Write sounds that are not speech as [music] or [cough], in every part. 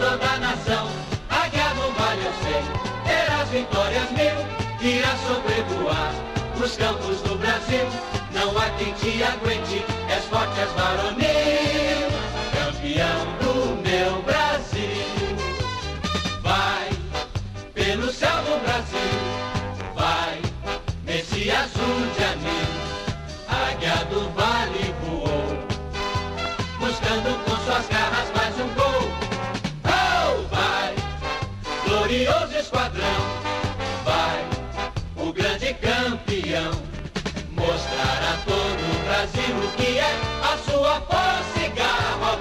toda a nação. Águia no vale eu sei, terás vitórias mil, irá sobrevoar os campos do Brasil. Não há quem te aguente, és forte, és varonil.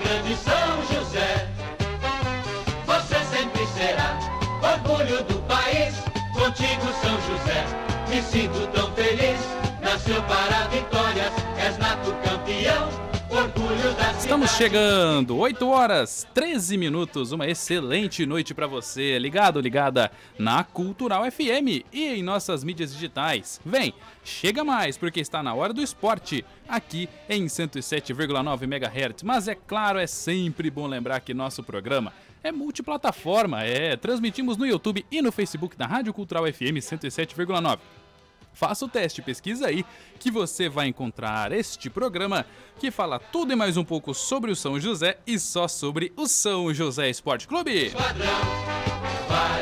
grande São José. Você sempre será orgulho do país. Contigo, São José, me sinto tão feliz. Nasceu para vitórias, és nato campeão. Estamos chegando, 8 horas, 13 minutos, uma excelente noite para você, ligado, ligada na Cultural FM e em nossas mídias digitais. Vem, chega mais, porque está na hora do esporte, aqui em 107,9 MHz. Mas é claro, é sempre bom lembrar que nosso programa é multiplataforma, é, transmitimos no YouTube e no Facebook da Rádio Cultural FM 107,9. Faça o teste, pesquisa aí, que você vai encontrar este programa que fala tudo e mais um pouco sobre o São José e só sobre o São José Esporte Clube. Esquadrão.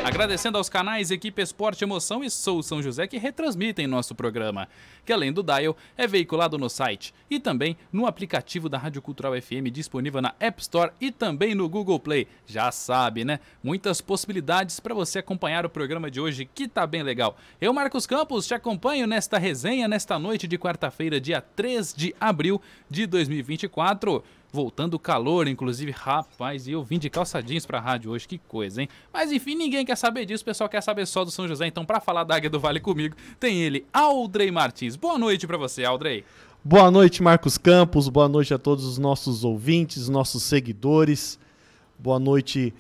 Agradecendo aos canais Equipe Esporte Emoção e Sou São José que retransmitem nosso programa, que além do Dial é veiculado no site e também no aplicativo da Rádio Cultural FM disponível na App Store e também no Google Play. Já sabe, né? Muitas possibilidades para você acompanhar o programa de hoje que tá bem legal. Eu, Marcos Campos, te acompanho nesta resenha nesta noite de quarta-feira, dia 3 de abril de 2024 voltando o calor, inclusive, rapaz, e eu vim de calçadinhos pra rádio hoje, que coisa, hein? Mas enfim, ninguém quer saber disso, o pessoal quer saber só do São José, então pra falar da Águia do Vale comigo, tem ele, Aldrey Martins. Boa noite pra você, Aldrey. Boa noite, Marcos Campos, boa noite a todos os nossos ouvintes, nossos seguidores, boa noite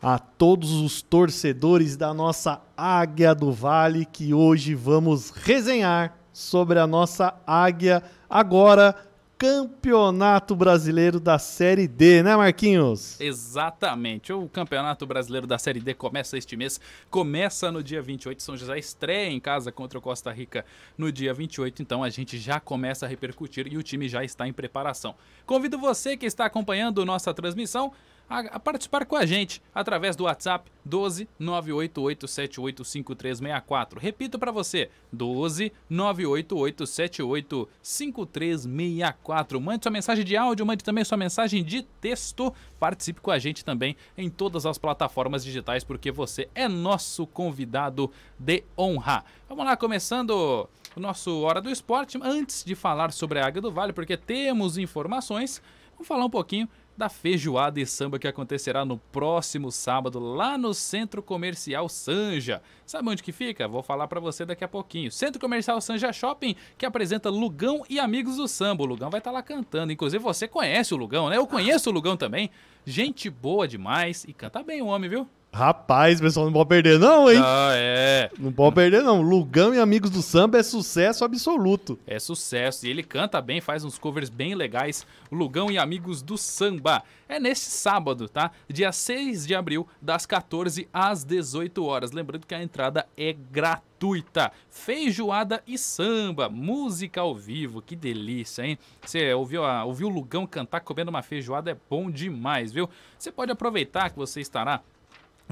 a todos os torcedores da nossa Águia do Vale, que hoje vamos resenhar sobre a nossa Águia agora Campeonato Brasileiro da Série D, né, Marquinhos? Exatamente. O Campeonato Brasileiro da Série D começa este mês, começa no dia 28. São José estreia em casa contra o Costa Rica no dia 28, então a gente já começa a repercutir e o time já está em preparação. Convido você que está acompanhando nossa transmissão a, participar com a gente através do WhatsApp 12988785364. Repito para você, 12988785364. Mande sua mensagem de áudio, mande também sua mensagem de texto. Participe com a gente também em todas as plataformas digitais, porque você é nosso convidado de honra. Vamos lá, começando o nosso Hora do Esporte. Antes de falar sobre a Águia do Vale, porque temos informações, vamos falar um pouquinho da feijoada e samba que acontecerá no próximo sábado lá no Centro Comercial Sanja. Sabe onde que fica? Vou falar para você daqui a pouquinho. Centro Comercial Sanja Shopping que apresenta Lugão e Amigos do Samba. O Lugão vai estar tá lá cantando. Inclusive você conhece o Lugão, né? Eu conheço o Lugão também. Gente boa demais e canta bem o homem, viu? Rapaz, pessoal, não pode perder não, hein? Não, é. Não pode perder não. Lugão e Amigos do Samba é sucesso absoluto. É sucesso. E ele canta bem, faz uns covers bem legais. Lugão e Amigos do Samba. É neste sábado, tá? Dia 6 de abril, das 14 às 18 horas. Lembrando que a entrada é gratuita gratuita. Feijoada e samba, música ao vivo, que delícia, hein? Você ouviu, a, ouviu o Lugão cantar comendo uma feijoada, é bom demais, viu? Você pode aproveitar que você estará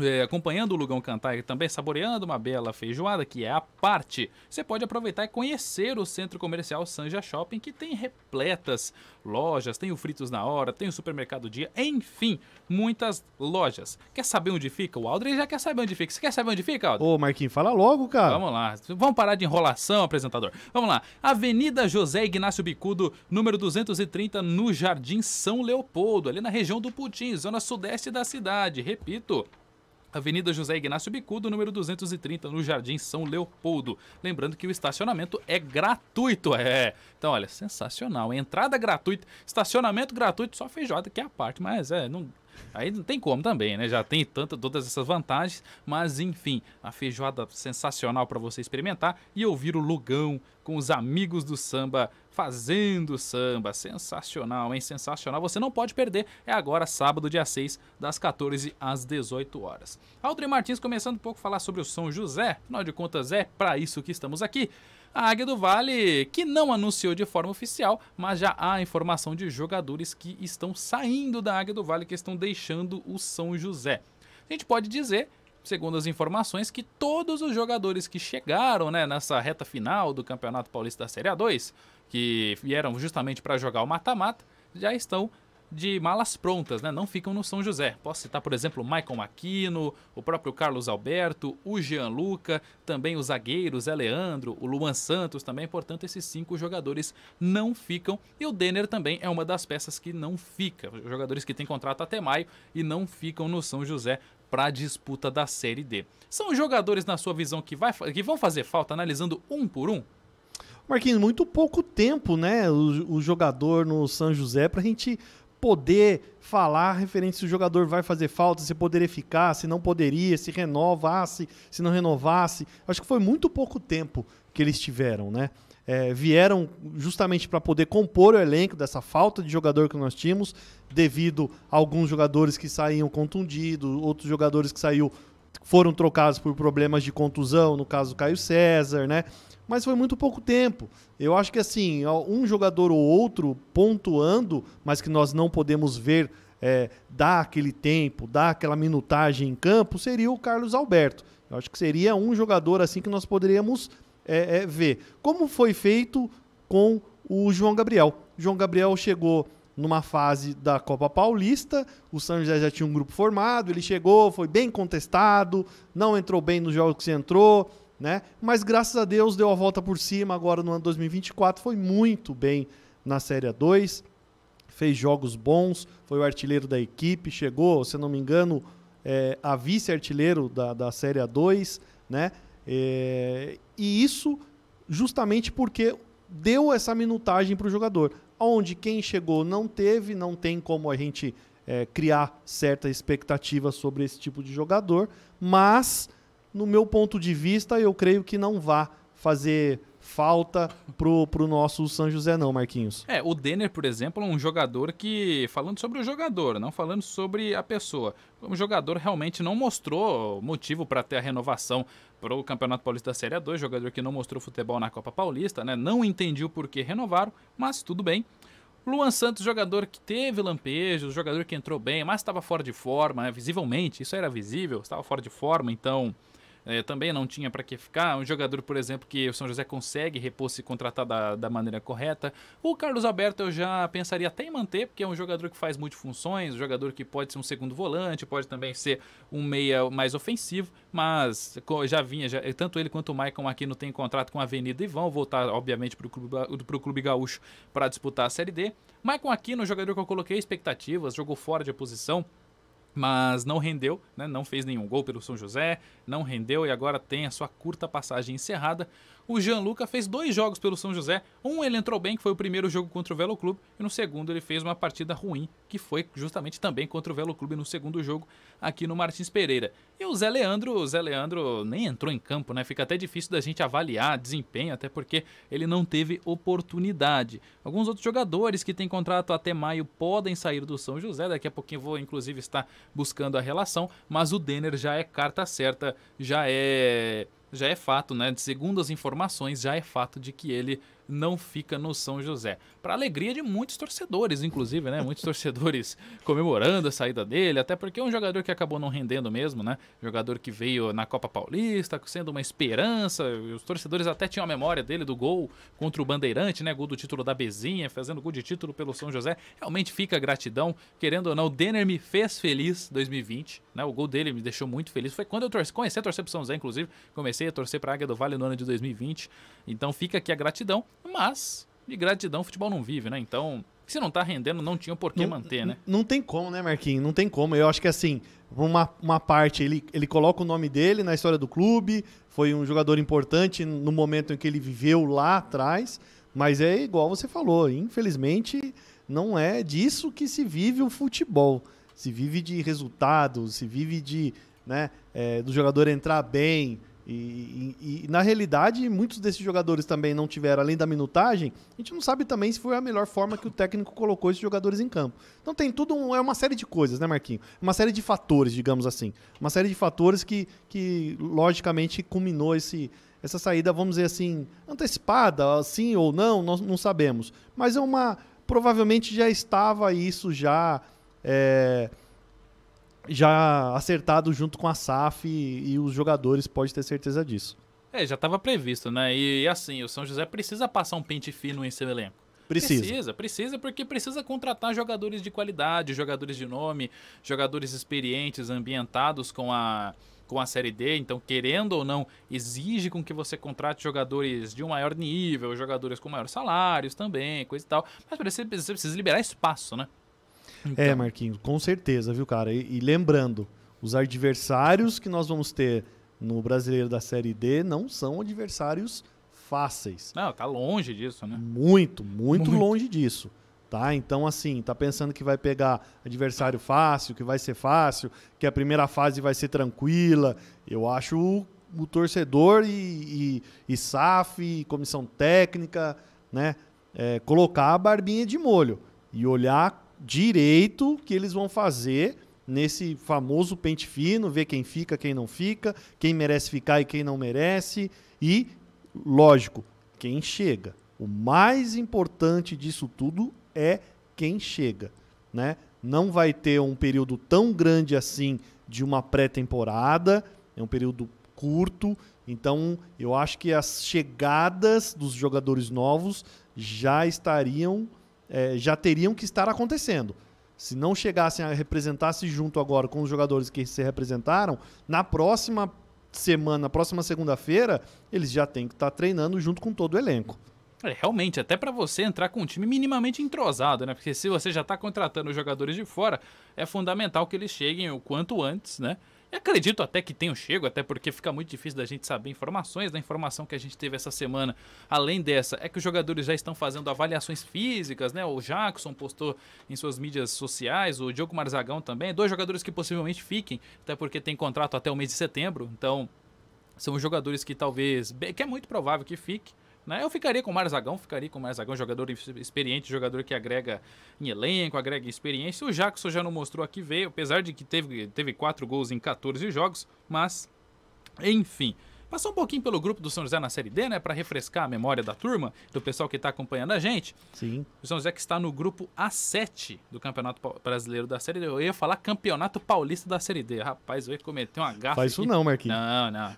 é, acompanhando o Lugão cantar e também saboreando uma bela feijoada, que é a parte, você pode aproveitar e conhecer o centro comercial Sanja Shopping, que tem repletas lojas, tem o Fritos na Hora, tem o Supermercado Dia, enfim, muitas lojas. Quer saber onde fica? O Aldrin já quer saber onde fica. Você quer saber onde fica, Aldrin? Ô, Marquinhos, fala logo, cara. Vamos lá. Vamos parar de enrolação, apresentador. Vamos lá. Avenida José Ignácio Bicudo, número 230, no Jardim São Leopoldo, ali na região do Putim, zona sudeste da cidade. Repito, Avenida José Ignácio Bicudo, número 230, no Jardim São Leopoldo. Lembrando que o estacionamento é gratuito, é. Então, olha, sensacional. Entrada gratuita, estacionamento gratuito, só feijoada que é a parte, mas é, não Aí não tem como também, né? Já tem tanto, todas essas vantagens, mas enfim, a feijoada sensacional para você experimentar e ouvir o Lugão com os amigos do samba fazendo samba. Sensacional, hein? Sensacional. Você não pode perder. É agora, sábado, dia 6, das 14 às 18 horas. Aldrin Martins começando um pouco a falar sobre o São José. Afinal de contas, é para isso que estamos aqui. A Águia do Vale, que não anunciou de forma oficial, mas já há informação de jogadores que estão saindo da Águia do Vale, que estão deixando o São José. A gente pode dizer segundo as informações, que todos os jogadores que chegaram né, nessa reta final do Campeonato Paulista da Série A2, que vieram justamente para jogar o mata-mata, já estão de malas prontas, né? não ficam no São José. Posso citar, por exemplo, o Michael Aquino, o próprio Carlos Alberto, o Jean Luca, também os zagueiros, Zé Leandro, o Luan Santos também. Portanto, esses cinco jogadores não ficam. E o Denner também é uma das peças que não fica. Jogadores que têm contrato até maio e não ficam no São José para a disputa da Série D. São jogadores, na sua visão, que, vai, que vão fazer falta, analisando um por um? Marquinhos, muito pouco tempo, né? O, o jogador no São José para a gente poder falar referente se o jogador vai fazer falta, se poderia ficar, se não poderia, se renovasse, se não renovasse. Acho que foi muito pouco tempo que eles tiveram, né? é, vieram justamente para poder compor o elenco dessa falta de jogador que nós tínhamos, devido a alguns jogadores que saíam contundidos, outros jogadores que saíram foram trocados por problemas de contusão, no caso do Caio César, né? Mas foi muito pouco tempo. Eu acho que assim, um jogador ou outro pontuando, mas que nós não podemos ver é, dar aquele tempo, dar aquela minutagem em campo, seria o Carlos Alberto. Eu acho que seria um jogador assim que nós poderíamos é, é, ver. Como foi feito com o João Gabriel? João Gabriel chegou numa fase da Copa Paulista, o São José já tinha um grupo formado, ele chegou, foi bem contestado, não entrou bem nos jogos que entrou, né? Mas graças a Deus deu a volta por cima agora no ano 2024, foi muito bem na Série 2, fez jogos bons, foi o artilheiro da equipe, chegou, se não me engano, é, a vice-artilheiro da, da Série 2, né? É, e isso justamente porque deu essa minutagem para o jogador. Onde quem chegou não teve, não tem como a gente é, criar certa expectativa sobre esse tipo de jogador, mas, no meu ponto de vista, eu creio que não vá fazer falta pro, pro nosso São José, não, Marquinhos. É, o Denner, por exemplo, é um jogador que. Falando sobre o jogador, não falando sobre a pessoa. O jogador realmente não mostrou motivo para ter a renovação para o Campeonato Paulista da Série 2, jogador que não mostrou futebol na Copa Paulista, né? Não entendi o porquê renovaram, mas tudo bem. Luan Santos, jogador que teve lampejos, jogador que entrou bem, mas estava fora de forma, né? visivelmente, isso era visível, estava fora de forma, então é, também não tinha para que ficar. Um jogador, por exemplo, que o São José consegue repor se contratar da, da maneira correta. O Carlos Alberto eu já pensaria até em manter, porque é um jogador que faz multifunções, um jogador que pode ser um segundo volante, pode também ser um meia mais ofensivo, mas já vinha, já, tanto ele quanto o Maicon aqui não tem contrato com a Avenida e vão voltar, obviamente, para o clube, clube Gaúcho para disputar a Série D. Maicon Aquino, jogador que eu coloquei expectativas, jogou fora de posição mas não rendeu, né? não fez nenhum gol pelo São José, não rendeu e agora tem a sua curta passagem encerrada o Gianluca fez dois jogos pelo São José. Um ele entrou bem, que foi o primeiro jogo contra o Velo Clube, e no segundo ele fez uma partida ruim, que foi justamente também contra o Velo Clube no segundo jogo aqui no Martins Pereira. E o Zé Leandro, o Zé Leandro nem entrou em campo, né? Fica até difícil da gente avaliar desempenho, até porque ele não teve oportunidade. Alguns outros jogadores que têm contrato até maio podem sair do São José, daqui a pouquinho vou inclusive estar buscando a relação, mas o Denner já é carta certa, já é já é fato, né? Segundo as informações, já é fato de que ele não fica no São José. Para alegria de muitos torcedores, inclusive, né? Muitos [laughs] torcedores comemorando a saída dele, até porque é um jogador que acabou não rendendo mesmo, né? Jogador que veio na Copa Paulista, sendo uma esperança. Os torcedores até tinham a memória dele do gol contra o Bandeirante, né? Gol do título da Bezinha, fazendo gol de título pelo São José. Realmente fica gratidão, querendo ou não. O Denner me fez feliz 2020, né? O gol dele me deixou muito feliz. Foi quando eu torci, comecei a torcer pro São José, inclusive. Comecei a torcer para a Águia do Vale no ano de 2020. Então fica aqui a gratidão mas, de gratidão, o futebol não vive, né? Então, se não tá rendendo, não tinha por que não, manter, né? Não tem como, né, Marquinhos? Não tem como. Eu acho que assim, uma, uma parte, ele, ele coloca o nome dele na história do clube, foi um jogador importante no momento em que ele viveu lá atrás, mas é igual você falou, infelizmente não é disso que se vive o futebol. Se vive de resultados, se vive de né, é, do jogador entrar bem, e, e, e, na realidade, muitos desses jogadores também não tiveram, além da minutagem, a gente não sabe também se foi a melhor forma que o técnico colocou esses jogadores em campo. Então tem tudo, um, é uma série de coisas, né, Marquinho? Uma série de fatores, digamos assim. Uma série de fatores que, que logicamente, culminou esse, essa saída, vamos dizer assim, antecipada, sim ou não, nós não sabemos. Mas é uma. Provavelmente já estava isso já. É, já acertado junto com a SAF e, e os jogadores, pode ter certeza disso. É, já estava previsto, né? E, e, assim, o São José precisa passar um pente fino em seu elenco. Precisa. precisa. Precisa, porque precisa contratar jogadores de qualidade, jogadores de nome, jogadores experientes, ambientados com a, com a Série D. Então, querendo ou não, exige com que você contrate jogadores de um maior nível, jogadores com maiores salários também, coisa e tal. Mas você precisa liberar espaço, né? É, então. É, Marquinhos, com certeza, viu, cara? E, e, lembrando, os adversários que nós vamos ter no brasileiro da Série D não são adversários fáceis. Não, tá longe disso, né? Muito, muito, muito. longe disso. Tá? Então, assim, tá pensando que vai pegar adversário fácil, que vai ser fácil, que a primeira fase vai ser tranquila. Eu acho o, o torcedor e, e, e SAF, e comissão técnica, né? É, colocar a barbinha de molho e olhar direito que eles vão fazer nesse famoso pente fino, ver quem fica, quem não fica, quem merece ficar e quem não merece. E, lógico, quem chega. O mais importante disso tudo é quem chega. Né? Não vai ter um período tão grande assim de uma pré-temporada, é um período curto, então eu acho que as chegadas dos jogadores novos já estariam é, já teriam que estar acontecendo. Se não chegassem a representar-se junto agora com os jogadores que se representaram, na próxima semana, na próxima segunda-feira, eles já têm que estar treinando junto com todo o elenco. É, realmente, até para você entrar com um time minimamente entrosado, né? Porque se você já está contratando jogadores de fora, é fundamental que eles cheguem o quanto antes, né? Eu acredito até que tenham chego, até porque fica muito difícil da gente saber informações. Da informação que a gente teve essa semana, além dessa, é que os jogadores já estão fazendo avaliações físicas, né? O Jackson postou em suas mídias sociais, o Diogo Marzagão também. Dois jogadores que possivelmente fiquem, até porque tem contrato até o mês de setembro. Então, são jogadores que talvez, que é muito provável que fique. Né? Eu ficaria com o Marzagão, ficaria com o Marzagão, jogador experiente, jogador que agrega em elenco, agrega em experiência. O Jackson já não mostrou aqui veio, apesar de que teve, teve quatro gols em 14 jogos, mas enfim. Passar um pouquinho pelo grupo do São José na Série D, né? Para refrescar a memória da turma, do pessoal que está acompanhando a gente. Sim. O São José que está no grupo A7 do Campeonato Brasileiro da Série D. Eu ia falar Campeonato Paulista da Série D. Rapaz, eu ia cometer uma gafa. Faz aqui. isso não, Marquinhos. Não, não.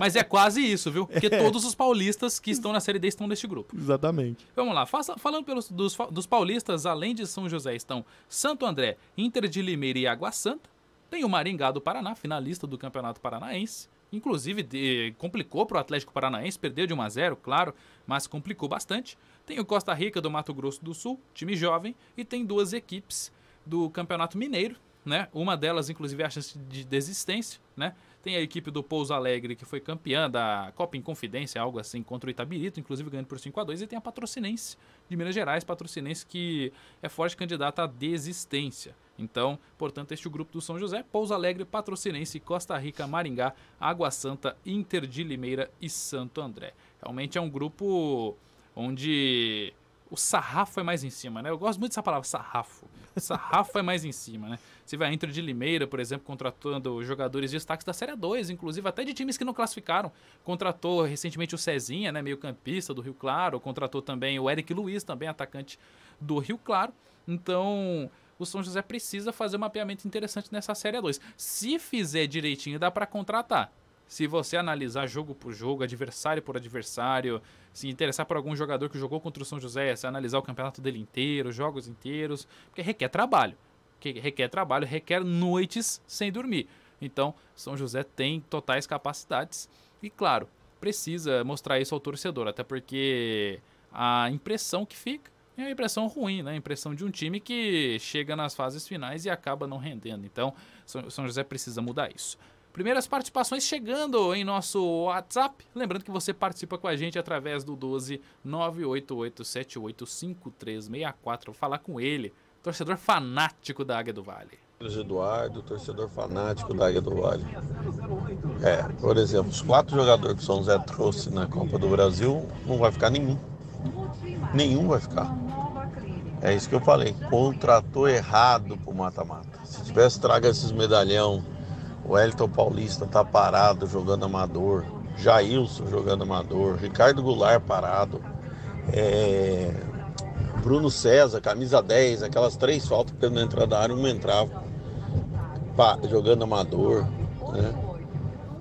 Mas é quase isso, viu? Porque [laughs] é. todos os paulistas que estão na Série D estão neste grupo. Exatamente. Vamos lá. Faça, falando pelos, dos, dos paulistas, além de São José, estão Santo André, Inter de Limeira e Água Santa. Tem o Maringá do Paraná, finalista do Campeonato Paranaense. Inclusive, de, complicou para o Atlético Paranaense, perdeu de 1 a 0, claro, mas complicou bastante. Tem o Costa Rica do Mato Grosso do Sul, time jovem, e tem duas equipes do Campeonato Mineiro, né? Uma delas, inclusive, é a chance de desistência, né? Tem a equipe do Pouso Alegre, que foi campeã da Copa Inconfidência, algo assim, contra o Itabirito, inclusive ganhando por 5 a 2 E tem a Patrocinense de Minas Gerais, Patrocinense que é forte candidata à desistência. Então, portanto, este é o grupo do São José, Pouso Alegre, Patrocinense, Costa Rica, Maringá, Água Santa, Inter de Limeira e Santo André. Realmente é um grupo onde o sarrafo é mais em cima, né? Eu gosto muito dessa palavra, sarrafo. O sarrafo é mais em cima, né? Você vai Inter de Limeira, por exemplo, contratando jogadores de destaques da Série 2, inclusive até de times que não classificaram. Contratou recentemente o Cezinha, né, meio-campista do Rio Claro, contratou também o Eric Luiz, também atacante do Rio Claro. Então, o São José precisa fazer um mapeamento interessante nessa Série 2. Se fizer direitinho, dá para contratar. Se você analisar jogo por jogo, adversário por adversário, se interessar por algum jogador que jogou contra o São José, se analisar o campeonato dele inteiro, jogos inteiros, porque requer trabalho. Porque requer trabalho, requer noites sem dormir. Então, São José tem totais capacidades e, claro, precisa mostrar isso ao torcedor, até porque a impressão que fica é uma impressão ruim, né? A impressão de um time que chega nas fases finais e acaba não rendendo. Então, São José precisa mudar isso. Primeiras participações chegando em nosso WhatsApp. Lembrando que você participa com a gente através do 12 988785364. Falar com ele, torcedor fanático da Águia do Vale. Eduardo, torcedor fanático da Águia do Vale. É, por exemplo, os quatro jogadores que o São José trouxe na Copa do Brasil, não vai ficar nenhum nenhum vai ficar. É isso que eu falei. Contratou errado pro mata-mata. Se tivesse traga esses medalhão, o Elton Paulista tá parado jogando amador, Jailson jogando amador, Ricardo Goulart parado, é... Bruno César, camisa 10, aquelas três faltas que na entrada da área, uma entrava pa... jogando amador, né?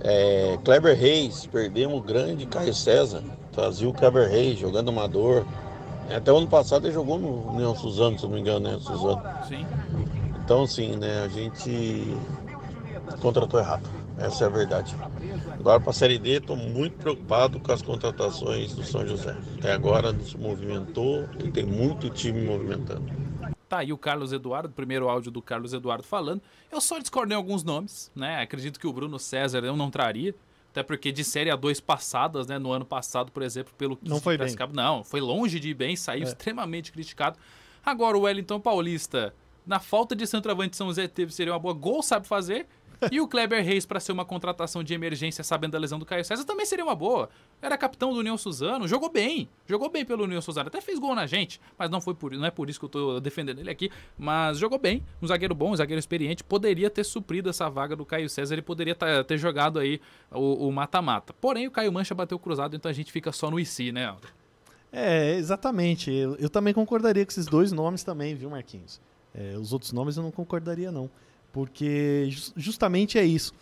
É... Kleber Reis, perdemos o grande Caio César, trazia o Kleber Reis jogando amador. É, até o ano passado ele jogou no Neon Suzano, se não me engano, né? Suzano. Sim. Então, assim, né? A gente contratou errado. Essa é a verdade. Agora, para a Série D, estou muito preocupado com as contratações do São José. Até agora não se movimentou e tem muito time movimentando. Tá aí o Carlos Eduardo, primeiro áudio do Carlos Eduardo falando. Eu só discordei alguns nomes, né? Acredito que o Bruno César eu não traria. Até porque de Série A2 passadas, né, no ano passado, por exemplo, pelo que não foi bem. Não, foi longe de ir bem, saiu é. extremamente criticado. Agora o Wellington Paulista, na falta de centroavante São Zé teve, seria uma boa. Gol sabe fazer, e o Kleber Reis para ser uma contratação de emergência sabendo da lesão do Caio César também seria uma boa. Era capitão do União Suzano, jogou bem. Jogou bem pelo União Suzano, até fez gol na gente, mas não foi por não é por isso que eu tô defendendo ele aqui, mas jogou bem, um zagueiro bom, um zagueiro experiente, poderia ter suprido essa vaga do Caio César, ele poderia tá, ter jogado aí o mata-mata. Porém, o Caio Mancha bateu cruzado, então a gente fica só no IC, né, Aldo? É, exatamente. Eu, eu, também concordaria com esses dois nomes também, viu, Marquinhos? É, os outros nomes eu não concordaria, não. Porque justamente é isso.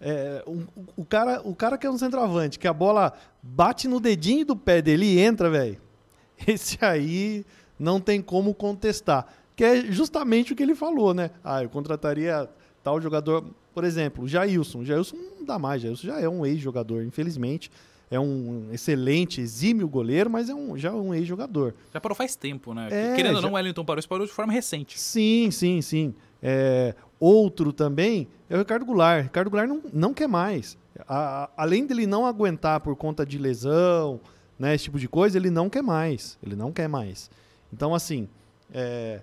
É, o, o, cara, o cara que é um centroavante, que a bola bate no dedinho do pé dele e entra, velho. [laughs] Esse aí não tem como contestar. Que é justamente o que ele falou, né? Ah, eu contrataria tal jogador. Por exemplo, Jailson. Jailson não dá mais, Jailson já é um ex-jogador, infelizmente. É um excelente, exímio goleiro, mas é um, já é um ex-jogador. Já parou faz tempo, né? É, Querendo já... ou não, o Wellington parou, isso parou de forma recente. Sim, sim, sim. É, Outro também é o Ricardo Goulart. Ricardo Goulart não, não quer mais. A, além dele não aguentar por conta de lesão, né, esse tipo de coisa, ele não quer mais. Ele não quer mais. Então, assim, é,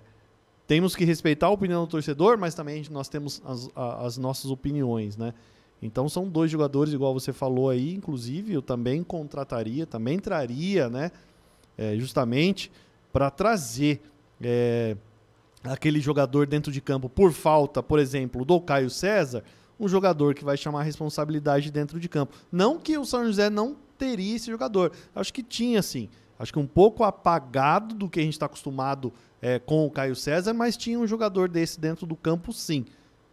temos que respeitar a opinião do torcedor, mas também nós temos as, as, nossas opiniões, né? Então são dois jogadores, igual você falou aí, inclusive eu também contrataria, também traria, né? É, justamente para trazer é, aquele jogador dentro de campo por falta, por exemplo, do Caio César, um jogador que vai chamar responsabilidade dentro de campo. Não que o São José não teria esse jogador. Acho que tinha, sim. Acho que um pouco apagado do que a gente está acostumado é, com o Caio César, mas tinha um jogador desse dentro do campo, sim.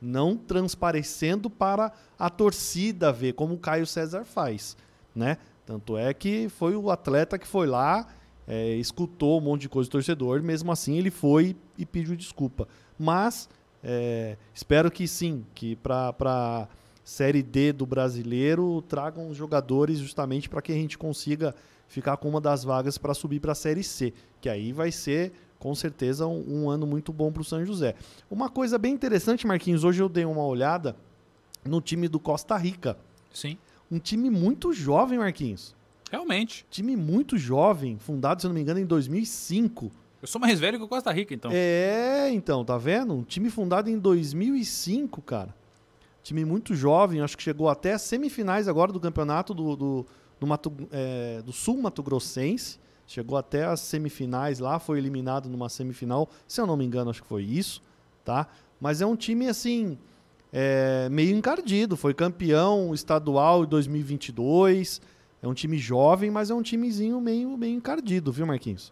Não transparecendo para a torcida ver, como o Caio César faz. né? Tanto é que foi o atleta que foi lá é, escutou um monte de coisa do torcedor, mesmo assim ele foi e pediu desculpa. Mas é, espero que sim, que para Série D do brasileiro tragam jogadores justamente para que a gente consiga ficar com uma das vagas para subir para a Série C, que aí vai ser com certeza um, um ano muito bom para o São José. Uma coisa bem interessante, Marquinhos, hoje eu dei uma olhada no time do Costa Rica. Sim. Um time muito jovem, Marquinhos. Realmente. Time muito jovem, fundado, se eu não me engano, em 2005. Eu sou mais velho que o Costa Rica, então. É, então, tá vendo? Um time fundado em 2005, cara. Time muito jovem, acho que chegou até as semifinais agora do campeonato do, do, do, Mato, é, do Sul Mato Grossense. Chegou até as semifinais lá, foi eliminado numa semifinal, se eu não me engano, acho que foi isso, tá? Mas é um time, assim, é, meio encardido. Foi campeão estadual em 2022, é um time jovem, mas é um timezinho meio, meio encardido, viu, Marquinhos?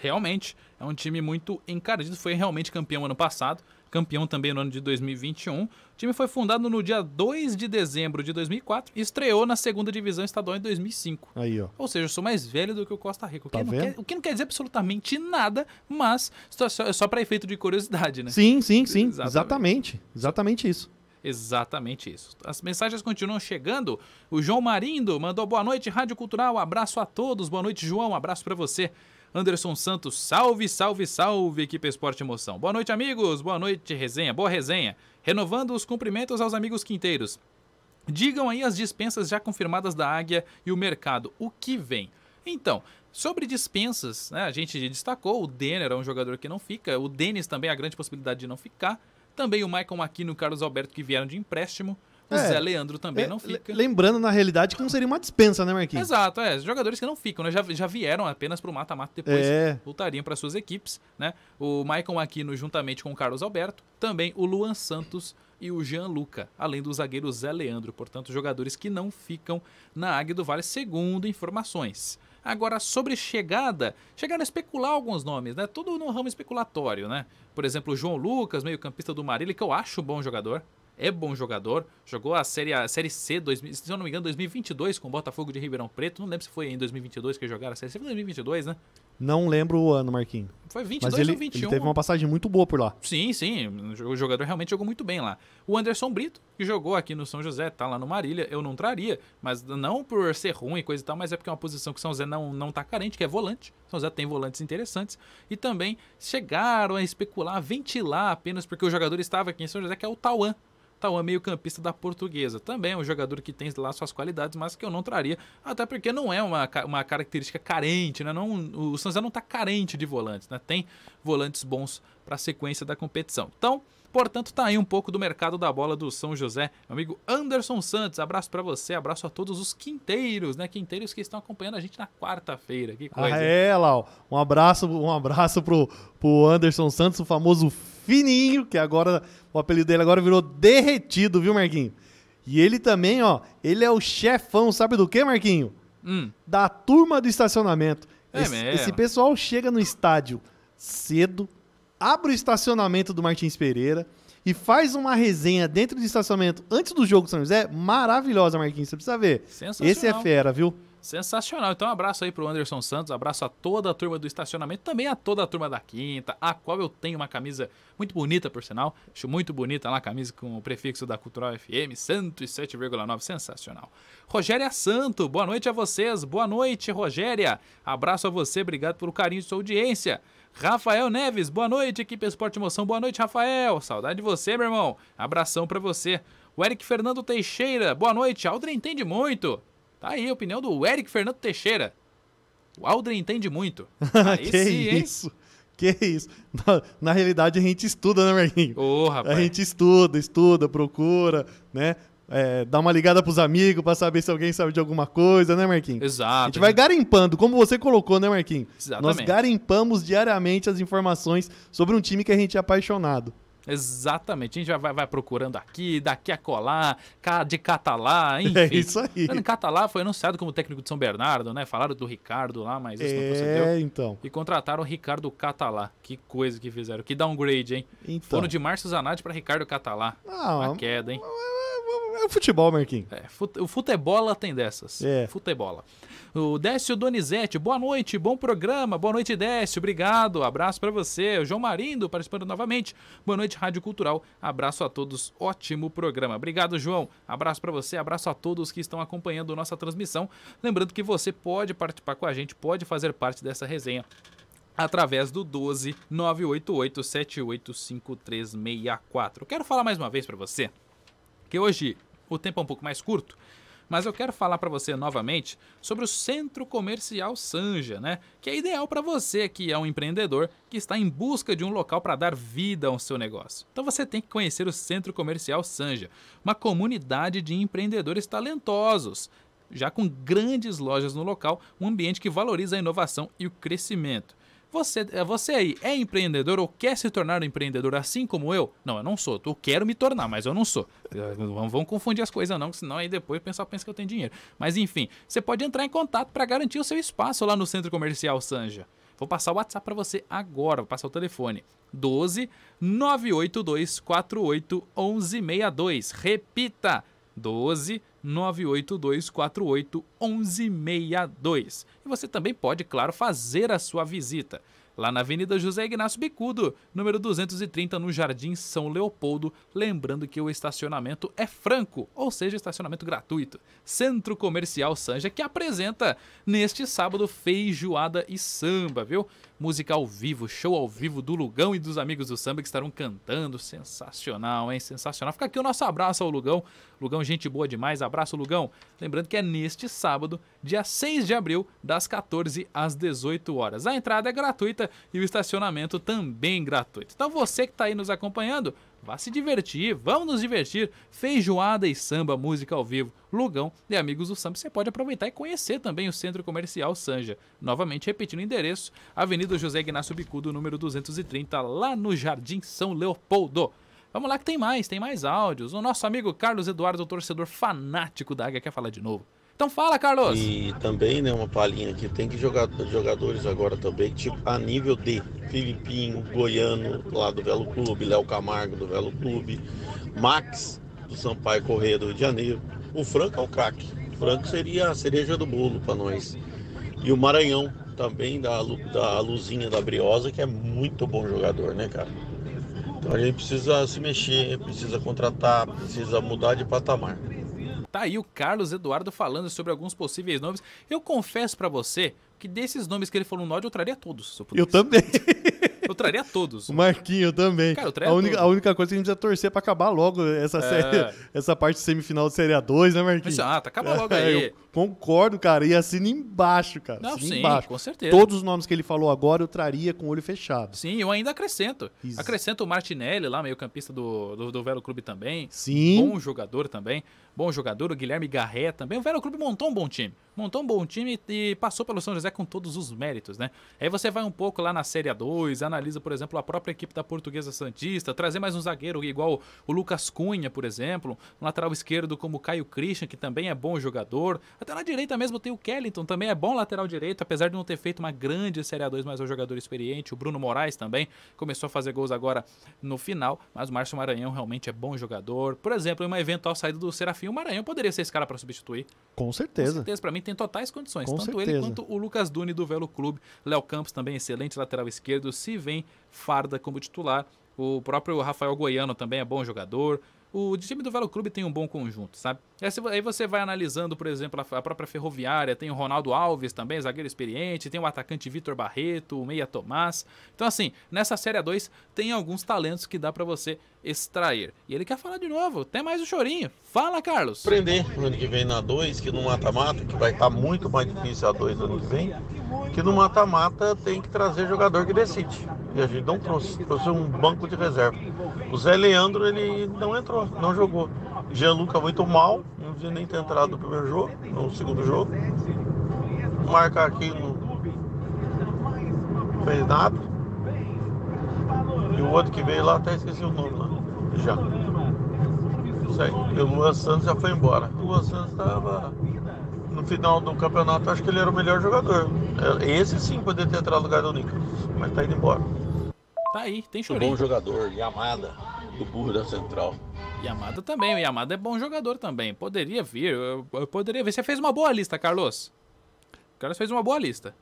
Realmente, é um time muito encardido. Foi realmente campeão ano passado, campeão também no ano de 2021. O time foi fundado no dia 2 de dezembro de 2004 e estreou na segunda divisão estadual em 2005. Aí, ó. Ou seja, eu sou mais velho do que o Costa Rica. O, tá que, não quer, o que, não quer, dizer absolutamente nada, mas só, só é para efeito de curiosidade, né? Sim, sim, sim. Exatamente. Exatamente, exatamente isso exatamente isso. As mensagens continuam chegando. O João Marindo mandou boa noite, Rádio Cultural. Abraço a todos. Boa noite, João. abraço para você. Anderson Santos, salve, salve, salve, equipe Esporte Emoção. Boa noite, amigos. Boa noite, resenha. Boa resenha. Renovando os cumprimentos aos amigos quinteiros. Digam aí as dispensas já confirmadas da Águia e o mercado. O que vem? Então, sobre dispensas, né, a gente destacou, o Denner é um jogador que não fica, o Denis também é a grande possibilidade de não ficar. Também o Maicon Aquino e o Carlos Alberto que vieram de empréstimo. O é, Zé Leandro também é, não fica. Lembrando, na realidade, como seria uma dispensa, né, Marquinhos? Exato, é. Jogadores que não ficam, né? Já, já vieram apenas para o mata-mata depois é. voltariam para suas equipes, né? O Maicon Aquino juntamente com o Carlos Alberto, também o Luan Santos e o Jean Luca, além do zagueiro Zé Leandro, portanto, jogadores que não ficam na Águia do Vale, segundo informações. Agora, sobre chegada, chegaram a especular alguns nomes, né? Tudo no ramo especulatório, né? Por exemplo, João Lucas, meio-campista do Marília, que eu acho bom jogador. É bom jogador, jogou a Série, a série C, 2000, se eu não me engano, 2022 com o Botafogo de Ribeirão Preto. Não lembro se foi em 2022 que jogaram a Série C, foi 2022, né? Não lembro o ano, Marquinhos. Foi 22 Mas ele, ou 21. Ele teve uma passagem muito boa por lá. Sim, sim. O jogador realmente jogou muito bem lá. O Anderson Brito, que jogou aqui no São José, tá lá no Marília, eu não traria. Mas não por ser ruim e coisa e tal, mas é porque é uma posição que o São José não, não tá carente, que é volante. São José tem volantes interessantes. E também chegaram a especular, a ventilar apenas porque o jogador estava aqui em São José, que é o Tauan, Tauan, meio-campista da Portuguesa. Também é um jogador que tem lá suas qualidades, mas que eu não traria, até porque não é uma, uma característica carente, né? Não, o Sanzé não está carente de volantes, né? Tem volantes bons para a sequência da competição. Então, portanto, tá aí um pouco do mercado da bola do São José. Meu amigo Anderson Santos, abraço para você, abraço a todos os quinteiros, né? Quinteiros que estão acompanhando a gente na quarta-feira. Que coisa. Ah, é, Lau. Um abraço, um abraço pro, pro Anderson Santos, o famoso fininho, que agora o apelido dele agora virou derretido, viu, Marquinho? E ele também, ó, ele é o chefão, sabe do que, Marquinho? Hum. Da turma do estacionamento. É esse, mesmo. esse pessoal chega no estádio cedo, abre o estacionamento do Martins Pereira e faz uma resenha dentro do estacionamento antes do jogo do São José maravilhosa, Marquinhos. Você precisa ver. Esse é fera, viu? Sensacional. Então, um abraço aí pro Anderson Santos, abraço a toda a turma do estacionamento, também a toda a turma da Quinta, a qual eu tenho uma camisa muito bonita, por sinal. Acho muito bonita lá a camisa com o prefixo da Cultural FM, 107,9. Sensacional. Rogéria Santo, boa noite a vocês. Boa noite, Rogéria. Abraço a você, obrigado pelo carinho de sua audiência. Rafael Neves, boa noite, equipe Esporte Moção. Boa noite, Rafael. Saudade de você, meu irmão. Abração para você. O Eric Fernando Teixeira, boa noite. Aldrin entende muito. Tá aí a opinião do Eric Fernando Teixeira. O Aldrin entende muito. [laughs] que sim, isso? Que isso? Na, na, realidade, a gente estuda, né, Marquinhos? Oh, rapaz. A gente estuda, estuda, procura, né? É, dá uma ligada pros amigos para saber se alguém sabe de alguma coisa, né, Marquinhos? Exato. A gente vai garimpando, como você colocou, né, Marquinhos? Exatamente. Nós garimpamos diariamente as informações sobre um time que a gente é apaixonado. Exatamente. A gente vai, vai procurando aqui, daqui a colar, de catalá, [laughs] é enfim. É isso aí. Catalá foi anunciado como técnico de São Bernardo, né? Falaram do Ricardo lá, mas isso é, não procedeu. É, então. E contrataram o Ricardo Catalá. Que coisa que fizeram. Que downgrade, hein? Então. Foram de Márcio Zanatti para Ricardo Catalá. Ah, Uma é, queda, hein? É, é, é, é o futebol, Marquinhos. É, o futebol tem dessas. É. Futebola. O Décio Donizete, boa noite, bom programa, boa noite Décio, obrigado, abraço para você. O João Marindo participando novamente, boa noite Rádio Cultural, abraço a todos, ótimo programa. Obrigado João, abraço para você, abraço a todos que estão acompanhando nossa transmissão. Lembrando que você pode participar com a gente, pode fazer parte dessa resenha através do 12 988 785364. Eu quero falar mais uma vez para você que hoje o tempo é um pouco mais curto, mas eu quero falar para você novamente sobre o Centro Comercial Sanja, né? Que é ideal para você que é um empreendedor que está em busca de um local para dar vida ao seu negócio. Então você tem que conhecer o Centro Comercial Sanja, uma comunidade de empreendedores talentosos, já com grandes lojas no local, um ambiente que valoriza a inovação e o crescimento. Você, é, você aí é empreendedor ou quer se tornar um empreendedor assim como eu? Não, eu não sou. Eu quero me tornar, mas eu não sou. É, não vão confundir as coisas não, senão aí depois o pessoal pensa que eu tenho dinheiro. Mas enfim, você pode entrar em contato para garantir o seu espaço lá no Centro Comercial Sanja. Vou passar o WhatsApp para você agora, vou passar o telefone. 12 982 48 1162. Repita! 12 98248 1162. E você também pode, claro, fazer a sua visita lá na Avenida José Ignácio Bicudo, número 230, no Jardim São Leopoldo. Lembrando que o estacionamento é franco, ou seja, estacionamento gratuito. Centro Comercial Sanja, que apresenta neste sábado feijoada e samba, viu? música ao vivo, show ao vivo do Lugão e dos amigos do samba que estarão cantando. Sensacional, hein? Sensacional. Fica aqui o nosso abraço ao Lugão. Lugão, gente boa demais. Abraço, Lugão. Lembrando que é neste sábado, dia 6 de abril, das 14 às 18 horas. A entrada é gratuita e o estacionamento também gratuito. Então você que está aí nos acompanhando, Vá se divertir, vamos nos divertir. Feijoada e samba, música ao vivo, Lugão e amigos do samba. Você pode aproveitar e conhecer também o Centro Comercial Sanja. Novamente repetindo o endereço, Avenida José Ignácio Bicudo, número 230, lá no Jardim São Leopoldo. Vamos lá que tem mais, tem mais áudios. O nosso amigo Carlos Eduardo, torcedor fanático da Águia, quer falar de novo. Então fala, Carlos. E também, né, uma palhinha aqui, tem que jogar jogadores agora também, tipo, a nível de Filipinho, Goiano, lá do Velo Clube, Léo Camargo do Velo Clube, Max do Sampaio Correia do Rio de Janeiro. O Franco é o craque. O Franco seria a cereja do bolo para nós. E o Maranhão também da, da Luzinha da Briosa, que é muito bom jogador, né, cara? Então a gente precisa se mexer, precisa contratar, precisa mudar de patamar. Tá aí o Carlos Eduardo falando sobre alguns possíveis nomes. Eu confesso para você que desses nomes que ele falou no Nod, eu traria todos. eu, eu também. Eu traria todos. O Marquinho também. Cara, eu a, única, a única coisa é que a gente precisa torcer é pra acabar logo essa é. série, essa parte semifinal de Série A2, né, Marquinho? Exato, ah, tá, acaba é, logo aí. É, eu Concordo, cara. E assina embaixo, cara. Não, assina sim, embaixo. com certeza. Todos os nomes que ele falou agora eu traria com o olho fechado. Sim, eu ainda acrescento. Isso. Acrescento o Martinelli lá, meio-campista do, do, do Velo Clube também. Sim. Bom jogador também. Bom jogador. O Guilherme Garré também. O Velo Clube montou um bom time. Montou um bom time e passou pelo São José com todos os méritos, né? Aí você vai um pouco lá na Série A2, analisa, por exemplo, a própria equipe da Portuguesa Santista, trazer mais um zagueiro igual o Lucas Cunha, por exemplo, um lateral esquerdo como o Caio Christian, que também é bom jogador. Até até na direita mesmo tem o Kellington, também é bom lateral direito, apesar de não ter feito uma grande Série A2, mas é um jogador experiente. O Bruno Moraes também começou a fazer gols agora no final, mas o Márcio Maranhão realmente é bom jogador. Por exemplo, em uma eventual saída do Serafim, o Maranhão poderia ser esse cara para substituir. Com certeza. Com certeza, para mim tem totais condições, Com tanto certeza. ele quanto o Lucas Duni do Velo Clube. Léo Campos também excelente lateral esquerdo, se vem farda como titular. O próprio Rafael Goiano também é bom jogador. O time do Velo Clube tem um bom conjunto, sabe? É, aí você vai analisando, por exemplo, a própria Ferroviária, tem o Ronaldo Alves também, zagueiro experiente, tem o atacante Vitor Barreto, o Meia Tomás. Então, assim, nessa Série 2 tem alguns talentos que dá para você extrair. E ele quer falar de novo, até mais o um chorinho. Fala, Carlos! Aprender no ano que vem na 2, que no mata-mata, que vai estar tá muito mais difícil a 2 ano que vem, que no mata-mata tem que trazer jogador que decide. E a gente não trouxe, trouxe um banco de reserva. O Zé Leandro, ele não entrou, não jogou. Gianluca muito mal, não devia nem ter entrado no primeiro jogo, no segundo jogo. Marca aqui não fez nada. E o outro que veio lá até esqueci o nome lá. Já. E o Luan Santos já foi embora. O Luan Santos estava no final do campeonato, acho que ele era o melhor jogador. Esse sim poderia ter entrado no lugar do Nicolas, mas está indo embora. Tá aí, tem chorinho. Bom jogador, Yamada, do burro da central. Yamada também, o Yamada é bom jogador também. Poderia vir, eu, eu poderia ver Você fez uma boa lista, Carlos. O Carlos fez uma boa lista.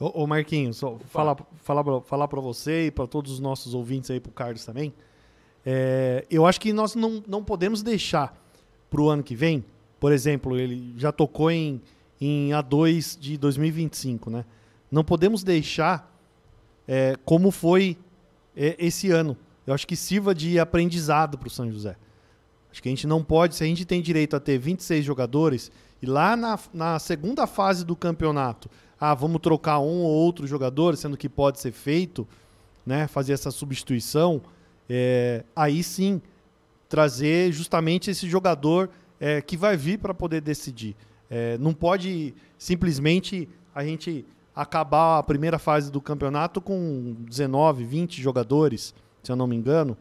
Ô, ô Marquinhos, só falar, falar, falar pra você e para todos os nossos ouvintes aí, pro Carlos também. É, eu acho que nós não, não podemos deixar pro ano que vem, por exemplo, ele já tocou em, em A2 de 2025, né? Não podemos deixar é, como foi é, esse ano. Eu acho que sirva de aprendizado para o São José. Acho que a gente não pode, se a gente tem direito a ter 26 jogadores e lá na, na segunda fase do campeonato, ah, vamos trocar um ou outro jogador, sendo que pode ser feito, né, fazer essa substituição, é, aí sim trazer justamente esse jogador é, que vai vir para poder decidir. É, não pode simplesmente a gente acabar a primeira fase do campeonato com 19, 20 jogadores, se eu não me engano,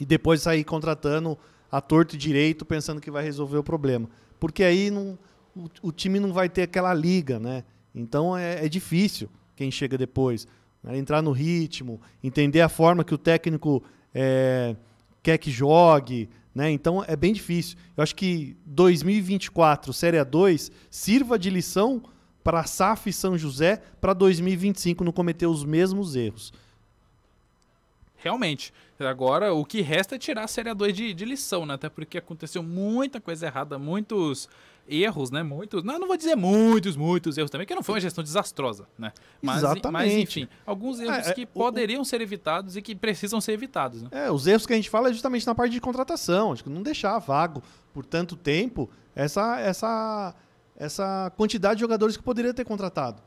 e depois sair contratando a torto e direito pensando que vai resolver o problema. Porque aí não, o, o time não vai ter aquela liga, né? Então é, é difícil quem chega depois. Né? Entrar no ritmo, entender a forma que o técnico é, quer que jogue, né? Então é bem difícil. Eu acho que 2024, Série A2, sirva de lição para SAF e São José para 2025 não cometer os mesmos erros. Realmente. Agora, o que resta é tirar a Série 2 de, de, lição, né? Até porque aconteceu muita coisa errada, muitos erros, né? Muitos. Não, não vou dizer muitos, muitos erros também, que não foi uma gestão desastrosa, né? Mas, Exatamente. Mas, enfim, alguns é, erros é, é, que poderiam o, ser evitados e que precisam ser evitados. Né? É, os erros que a gente fala é justamente na parte de contratação. Acho que não deixar vago por tanto tempo essa. essa essa quantidade de jogadores que poderia ter contratado.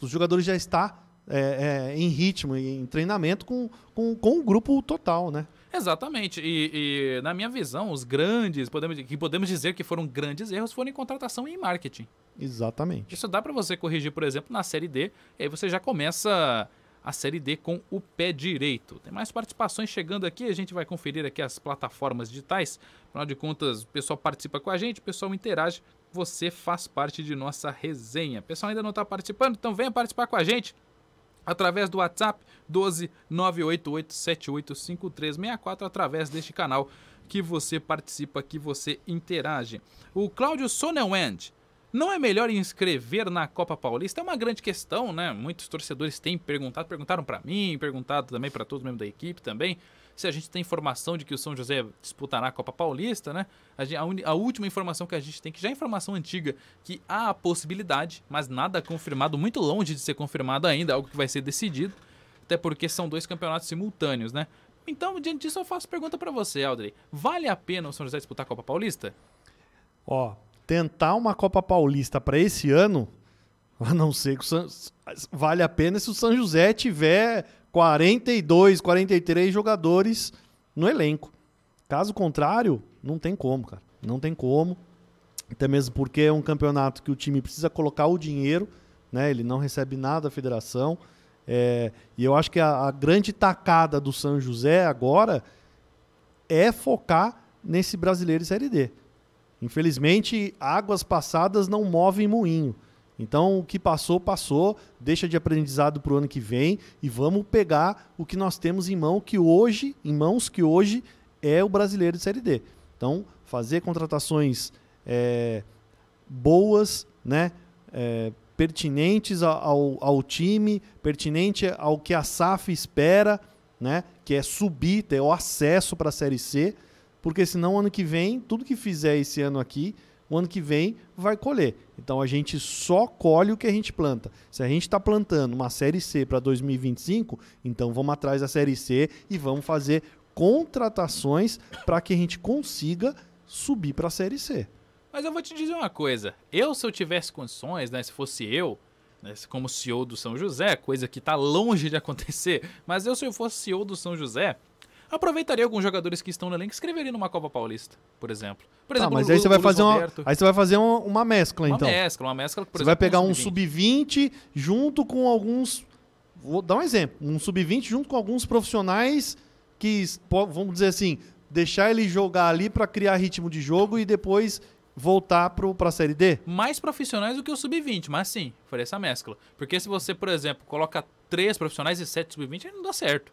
Os jogadores já está é, é, em ritmo e em treinamento com, com, com o grupo total, né? Exatamente. E, e, na minha visão, os grandes, podemos, que podemos dizer que foram grandes erros, foram em contratação e em marketing. Exatamente. Isso dá para você corrigir, por exemplo, na Série D, e aí você já começa a Série D com o pé direito. Tem mais participações chegando aqui, a gente vai conferir aqui as plataformas digitais. Afinal de contas, o pessoal participa com a gente, o pessoal interage você faz parte de nossa resenha. pessoal ainda não está participando, então venha participar com a gente através do WhatsApp 12988785364 através deste canal que você participa, que você interage. O Cláudio Sonelwand não é melhor inscrever na Copa Paulista? É uma grande questão, né? Muitos torcedores têm perguntado, perguntaram para mim, perguntado também para todos membros da equipe também se a gente tem informação de que o São José disputará a Copa Paulista, né? A, gente, a, un, a, última informação que a gente tem, que já é informação antiga, que há a possibilidade, mas nada confirmado, muito longe de ser confirmado ainda, algo que vai ser decidido, até porque são dois campeonatos simultâneos, né? Então, diante disso, eu faço pergunta para você, Aldrey. Vale a pena o São José disputar a Copa Paulista? Ó, tentar uma Copa Paulista para esse ano, [laughs] a não ser que o José vale a pena se o São José tiver 42, 43 jogadores no elenco. Caso contrário, não tem como, cara. Não tem como. Até mesmo porque é um campeonato que o time precisa colocar o dinheiro, né? Ele não recebe nada da federação. É, e eu acho que a, a, grande tacada do São José agora é focar nesse brasileiro Série D. Infelizmente, águas passadas não movem moinho. Então, o que passou, passou, deixa de aprendizado para o ano que vem e vamos pegar o que nós temos em mão que hoje, em mãos que hoje é o brasileiro de Série D. Então, fazer contratações é, boas, né? É, pertinentes ao, ao, time, pertinente ao que a SAF espera, né? que é subir, ter o acesso para a Série C, porque senão ano que vem, tudo que fizer esse ano aqui o ano que vem vai colher. Então a gente só colhe o que a gente planta. Se a gente está plantando uma série C para 2025, então vamos atrás da série C e vamos fazer contratações para que a gente consiga subir para a série C. Mas eu vou te dizer uma coisa. Eu, se eu tivesse condições, né, se fosse eu, né, como CEO do São José, coisa que está longe de acontecer, mas eu, se eu fosse CEO do São José, aproveitaria alguns jogadores que estão no elenco e escreveria numa Copa Paulista, por exemplo. Por tá, exemplo, tá, mas o, aí você vai fazer uma, aí você vai fazer uma, uma mescla uma então. Uma mescla, uma mescla, por Você exemplo, vai pegar um sub-20 sub junto com alguns vou dar um exemplo, um sub-20 junto com alguns profissionais que vamos dizer assim, deixar ele jogar ali para criar ritmo de jogo e depois voltar para a Série D? Mais profissionais do que o Sub-20, mas sim, faria essa mescla. Porque se você, por exemplo, coloca três profissionais e sete Sub-20, aí não dá certo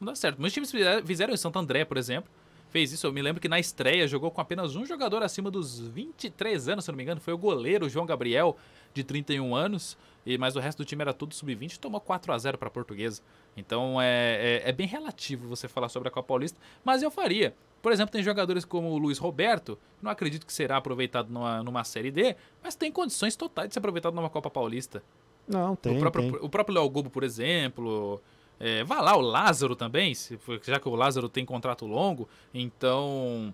não dá certo. Muitos times fizeram em Santo André, por exemplo. Fez isso, eu me lembro que na estreia jogou com apenas um jogador acima dos 23 anos, se não me engano. Foi o goleiro João Gabriel, de 31 anos. E, mas o resto do time era todo sub-20 e tomou 4 a 0 para a portuguesa. Então é, é, é bem relativo você falar sobre a Copa Paulista, mas eu faria. Por exemplo, tem jogadores como o Luiz Roberto, não acredito que será aproveitado numa, numa Série D, mas tem condições totais de ser aproveitado numa Copa Paulista. Não, tem. O próprio, tem. O próprio Léo Gobo, por exemplo, é, vá lá o Lázaro também, se, já que o Lázaro tem contrato longo, então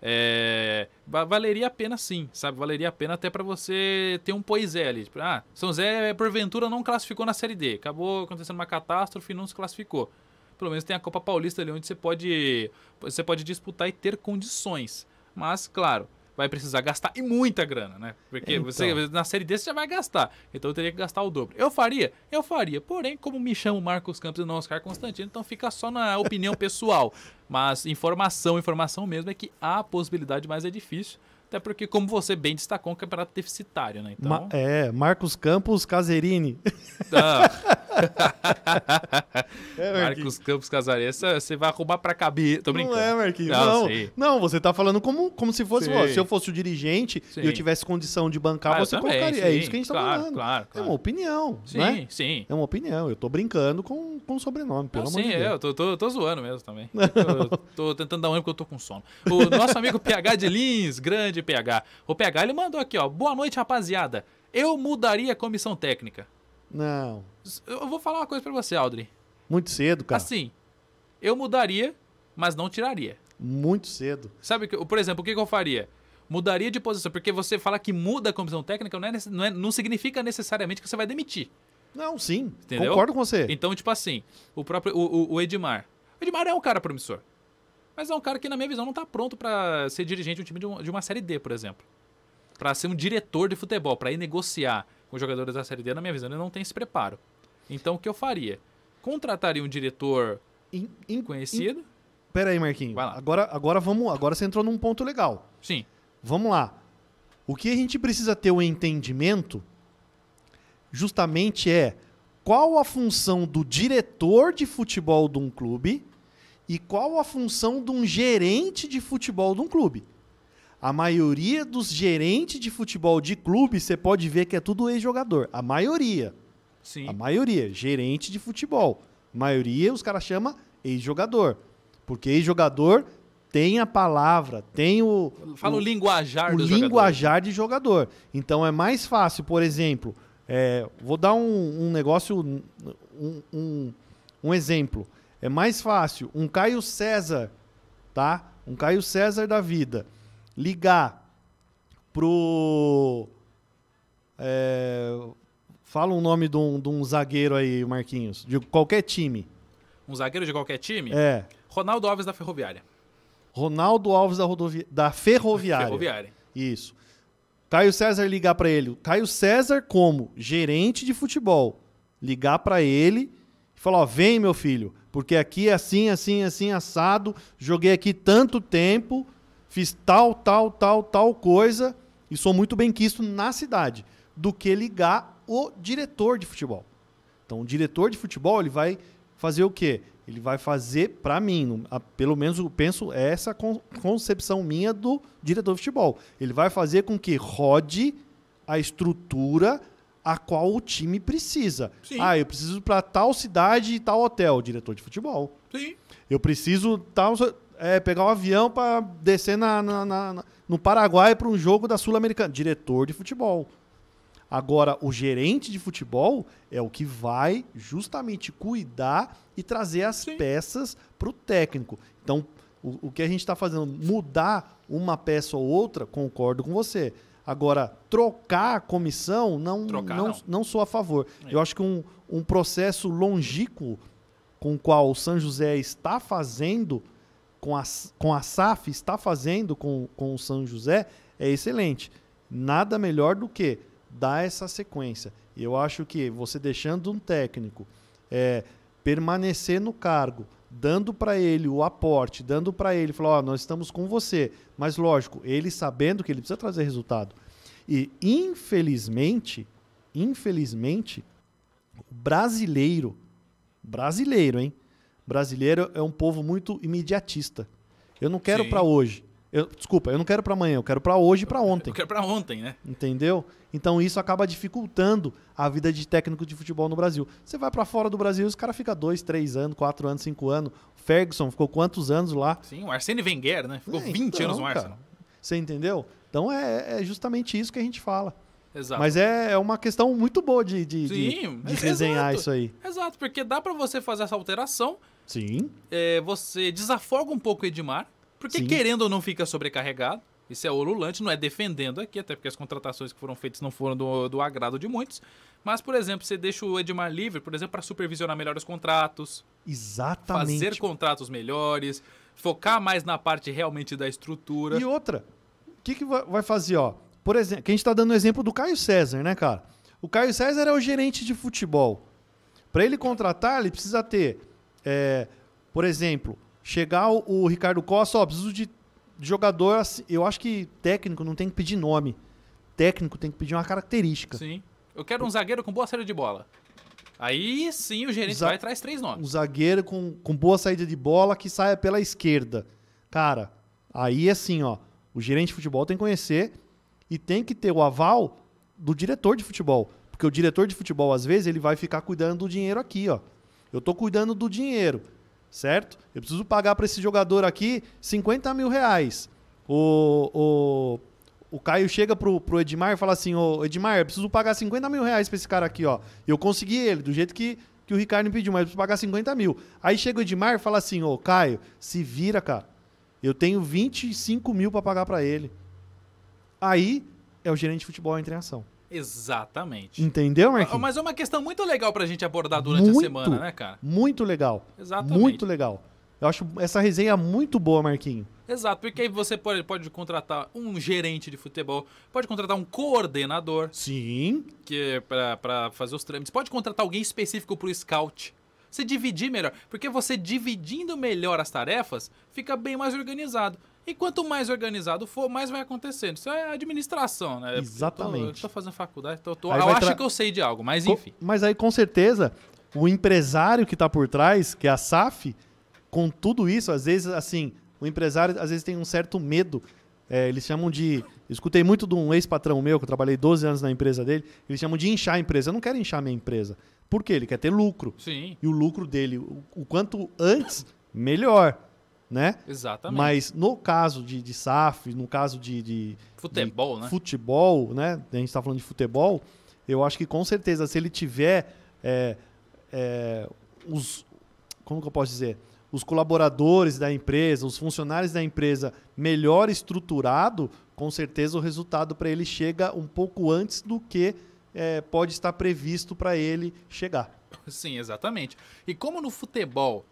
é, valeria a pena sim, sabe? Valeria a pena até para você ter um Poisé ali. Tipo, ah, São Zé porventura não classificou na Série D, acabou acontecendo uma catástrofe e não se classificou. Pelo menos tem a Copa Paulista ali onde você pode, você pode disputar e ter condições. Mas, claro, vai precisar gastar e muita grana, né? Porque então. você na série D você já vai gastar. Então eu teria que gastar o dobro. Eu faria? Eu faria. Porém, como me chamo Marcos Campos e não Oscar Constantino, então fica só na opinião pessoal. Mas informação, informação mesmo é que há possibilidade, mas é difícil. Até porque, como você bem destacou, é um campeonato deficitário, né? Então... Ma é, Marcos Campos Caserini. Ah. [laughs] é, Marcos Campos Caserini, você vai arrumar pra cabeça. Tô brincando. Não é, Marquinhos. Não, não, não você tá falando como, como se fosse, ó, se eu fosse o dirigente sim. e eu tivesse condição de bancar, ah, você também, colocaria. Sim. é isso que a gente tá claro, tá falando. Claro, claro. É uma opinião. Sim, né? sim. É uma opinião. Eu tô brincando com, com o sobrenome, pelo não, amor sim, de é, Deus. Sim, eu tô, tô, tô, zoando mesmo também. [laughs] tô, tô, tentando dar um porque eu tô com sono. O nosso amigo PH de Lins, grande de PH. O PH ele mandou aqui, ó. Boa noite, rapaziada. Eu mudaria a comissão técnica. Não. Eu vou falar uma coisa para você, Aldrin. Muito cedo, cara. Assim, eu mudaria, mas não tiraria. Muito cedo. Sabe, por exemplo, o que eu faria? Mudaria de posição, porque você falar que muda a comissão técnica não, é, não, é, não significa necessariamente que você vai demitir. Não, sim. Entendeu? Concordo com você. Então, tipo assim, o próprio o, o, o Edmar. O Edmar é um cara promissor. Mas é um cara que, na minha visão, não tá pronto para ser dirigente de um time de, um, de uma Série D, por exemplo. Para ser um diretor de futebol, para ir negociar com jogadores da Série D, na minha visão, ele não tem esse preparo. Então, o que eu faria? Contrataria um diretor in, in, conhecido. In, pera aí, Marquinho. Agora, agora, vamos, agora você entrou num ponto legal. Sim. Vamos lá. O que a gente precisa ter o um entendimento justamente é qual a função do diretor de futebol de um clube e qual a função de um gerente de futebol de um clube? A maioria dos gerentes de futebol de clube, você pode ver que é tudo ex-jogador. A maioria. Sim. A maioria. Gerente de futebol. A maioria, os caras chamam ex-jogador. Porque ex-jogador tem a palavra, tem o. Fala o, o linguajar o do linguajar jogador. de jogador. Então é mais fácil, por exemplo. É, vou dar um, um negócio. Um, um, um exemplo. É mais fácil um Caio César, tá? Um Caio César da vida ligar pro é, fala um nome de um, de um zagueiro aí, Marquinhos, de qualquer time. Um zagueiro de qualquer time? É. Ronaldo Alves da Ferroviária. Ronaldo Alves da, rodovi... da Ferroviária. Ferroviária. Isso. Caio César ligar para ele. Caio César, como gerente de futebol, ligar para ele e falar: ó, vem, meu filho, porque aqui é assim, assim, assim, assado, joguei aqui tanto tempo, fiz tal, tal, tal, tal coisa e sou muito bem quisto na cidade, do que ligar o diretor de futebol. Então, o diretor de futebol, ele vai fazer o quê? Ele vai fazer para mim, pelo menos eu penso é essa concepção minha do diretor de futebol. Ele vai fazer com que rode a estrutura a qual o time precisa. Sim. Ah, eu preciso para tal cidade e tal hotel, diretor de futebol. Sim. Eu preciso tal, é, pegar um avião para descer na, na, na, no Paraguai para um jogo da Sul-Americana, diretor de futebol. Agora, o gerente de futebol é o que vai justamente cuidar e trazer as Sim. peças para o técnico. Então, o, o que a gente está fazendo, mudar uma peça ou outra, concordo com você Agora, trocar a comissão, não, trocar, não, não, não. sou a favor. É. Eu acho que um, um processo longínquo com o qual o São José está fazendo, com a, com a SAF está fazendo com, com o São José, é excelente. Nada melhor do que dar essa sequência. Eu acho que você deixando um técnico é, permanecer no cargo, dando para ele o aporte, dando para ele, falou ó, oh, nós estamos com você. Mas lógico, ele sabendo que ele precisa trazer resultado. E infelizmente, infelizmente, o brasileiro, brasileiro, hein? Brasileiro é um povo muito imediatista. Eu não quero para hoje. Eu, desculpa, eu não quero para amanhã, eu quero para hoje e para ontem. Eu quero para ontem, né? Entendeu? Então isso acaba dificultando a vida de técnico de futebol no Brasil. Você vai para fora do Brasil, os cara fica dois, três anos, quatro anos, cinco anos. Ferguson ficou quantos anos lá? Sim, o Arsene Wenger, né? Ficou é, 20 então, anos no Arsenal. Cara, você entendeu? Então é, é, justamente isso que a gente fala. Exato. Mas é, é uma questão muito boa de, de, Sim, de, de é, resenhar exato, isso aí. Exato, porque dá para você fazer essa alteração. Sim. É, você desafoga um pouco o Edmar, porque Sim. querendo ou não fica sobrecarregado. Isso é orulante, não é defendendo aqui, até porque as contratações que foram feitas não foram do, do agrado de muitos. Mas, por exemplo, você deixa o Edmar livre, por exemplo, para supervisionar melhor os contratos. Exatamente. Fazer contratos melhores, focar mais na parte realmente da estrutura. E outra, o que, que vai fazer, ó? Por exemplo, que a gente está dando o exemplo do Caio César, né, cara? O Caio César é o gerente de futebol. Para ele contratar, ele precisa ter, é, por exemplo, Chegar o, Ricardo Costa, ó, preciso de jogador, eu acho que técnico não tem que pedir nome. Técnico tem que pedir uma característica. Sim. Eu quero um zagueiro com boa saída de bola. Aí sim o gerente vai e traz três nomes. Um zagueiro com, com boa saída de bola que saia pela esquerda. Cara, aí é assim, ó. O gerente de futebol tem que conhecer e tem que ter o aval do diretor de futebol. Porque o diretor de futebol, às vezes, ele vai ficar cuidando do dinheiro aqui, ó. Eu tô cuidando do dinheiro certo? Eu preciso pagar para esse jogador aqui 50 mil reais. O, o, o Caio chega pro, pro Edmar e fala assim: Ô, Edmar, eu preciso pagar 50 mil reais para esse cara aqui, ó. Eu consegui ele, do jeito que, que o Ricardo me pediu, mas eu preciso pagar 50 mil. Aí chega o Edmar e fala assim: Ô, Caio, se vira, cara. Eu tenho 25 mil para pagar para ele. Aí é o gerente de futebol entra em ação. Exatamente. Entendeu, Marquinhos? Mas é uma questão muito legal pra gente abordar durante muito, a semana, né, cara? Muito legal. Exatamente. Muito legal. Eu acho essa resenha muito boa, Marquinhos. Exato, porque aí você pode, pode contratar um gerente de futebol, pode contratar um coordenador. Sim. Que é para fazer os trâmites. Pode contratar alguém específico pro scout. Você dividir melhor. Porque você dividindo melhor as tarefas, fica bem mais organizado. E quanto mais organizado for, mais vai acontecendo. Isso é administração, né? Exatamente. Estou fazendo faculdade, tô, tô, eu acho que eu sei de algo, mas enfim. Com, mas aí, com certeza, o empresário que está por trás, que é a SAF, com tudo isso, às vezes, assim, o empresário às vezes tem um certo medo. É, eles chamam de. Escutei muito de um ex-patrão meu, que eu trabalhei 12 anos na empresa dele, eles chamam de inchar a empresa. Eu não quero inchar a minha empresa. Por quê? Ele quer ter lucro. Sim. E o lucro dele, o, o quanto antes, melhor né? Exatamente. Mas no caso de, de SAF, no caso de, de futebol, de né? Futebol, né? A gente está falando de futebol. Eu acho que com certeza, se ele tiver é, é, os, como que eu posso dizer, os colaboradores da empresa, os funcionários da empresa melhor estruturado, com certeza o resultado para ele chega um pouco antes do que é, pode estar previsto para ele chegar. Sim, exatamente. E como no futebol,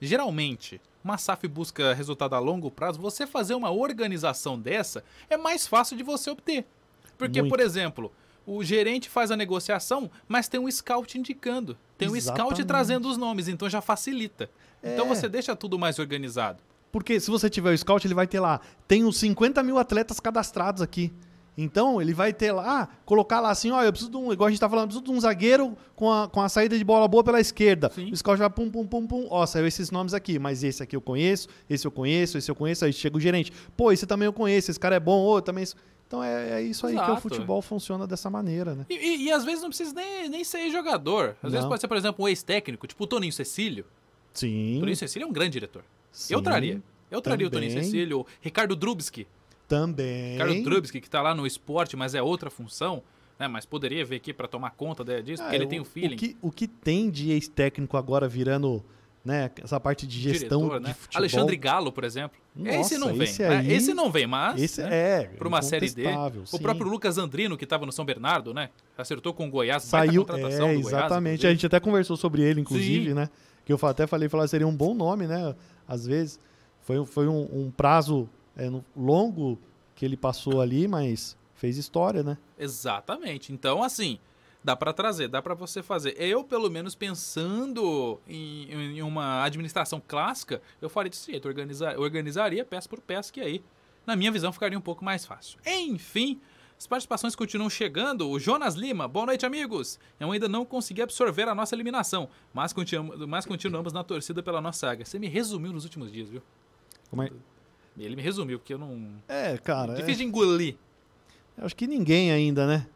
geralmente uma SAF busca resultado a longo prazo, você fazer uma organização dessa é mais fácil de você obter. Porque, Muito. por exemplo, o gerente faz a negociação, mas tem um scout indicando. Tem Exatamente. um scout trazendo os nomes, então já facilita. Então é. Então você deixa tudo mais organizado. Porque se você tiver o scout, ele vai ter lá, tem uns 50 mil atletas cadastrados aqui. Então, ele vai ter lá, ah, colocar lá assim, ó, eu preciso de um, igual a gente tá falando, eu preciso de um zagueiro com a, com a saída de bola boa pela esquerda. Sim. O Scott vai pum, pum, pum, pum, ó, saiu esses nomes aqui, mas esse aqui eu conheço, esse eu conheço, esse eu conheço, aí chega o gerente, pô, esse também eu conheço, esse cara é bom, ô, também... Então é, é isso aí Exato. que o futebol funciona dessa maneira, né? E, e, e às vezes não precisa nem, nem ser jogador. Às não. vezes pode ser, por exemplo, um ex-técnico, tipo o Toninho Cecílio. Sim. O Toninho Cecílio é um grande diretor. Sim. Eu traria. Eu traria Também. o Toninho Cecílio, Ricardo Drubski, também. Carlos Trubisky, que está lá no esporte, mas é outra função. Né, mas poderia vir aqui para tomar conta disso, ah, porque é, ele tem o feeling. O que, o que tem de ex-técnico agora virando né, essa parte de gestão Diretor, né? futebol. Alexandre Galo, por exemplo. Nossa, esse não vem. Esse, aí, ah, esse não vem, mas esse né, é para uma série D. Sim. O próprio Lucas Andrino, que estava no São Bernardo, né? Acertou com o Goiás, saiu contratação é, do Exatamente. a gente até conversou sobre ele, inclusive, Sim. né? Que eu até falei, falar seria um bom nome, né? Às vezes foi, foi um, um prazo é, longo que ele passou ali, mas fez história, né? Exatamente. Então, assim, dá para trazer, dá para você fazer. Eu, pelo menos, pensando em, em uma administração clássica, eu faria desse jeito, organizar, organizaria peça por peça, que aí, na minha visão, ficaria um pouco mais fácil. Enfim, as participações continuam chegando. O Jonas Lima, boa noite, amigos. Eu ainda não consegui absorver a nossa eliminação, mas, continuamos, mas continuamos na torcida pela nossa saga. Você me resumiu nos últimos dias, viu? Como é? Ele me resumiu, porque eu não. É, cara. Difícil é... de engolir. Eu acho que ninguém ainda, né?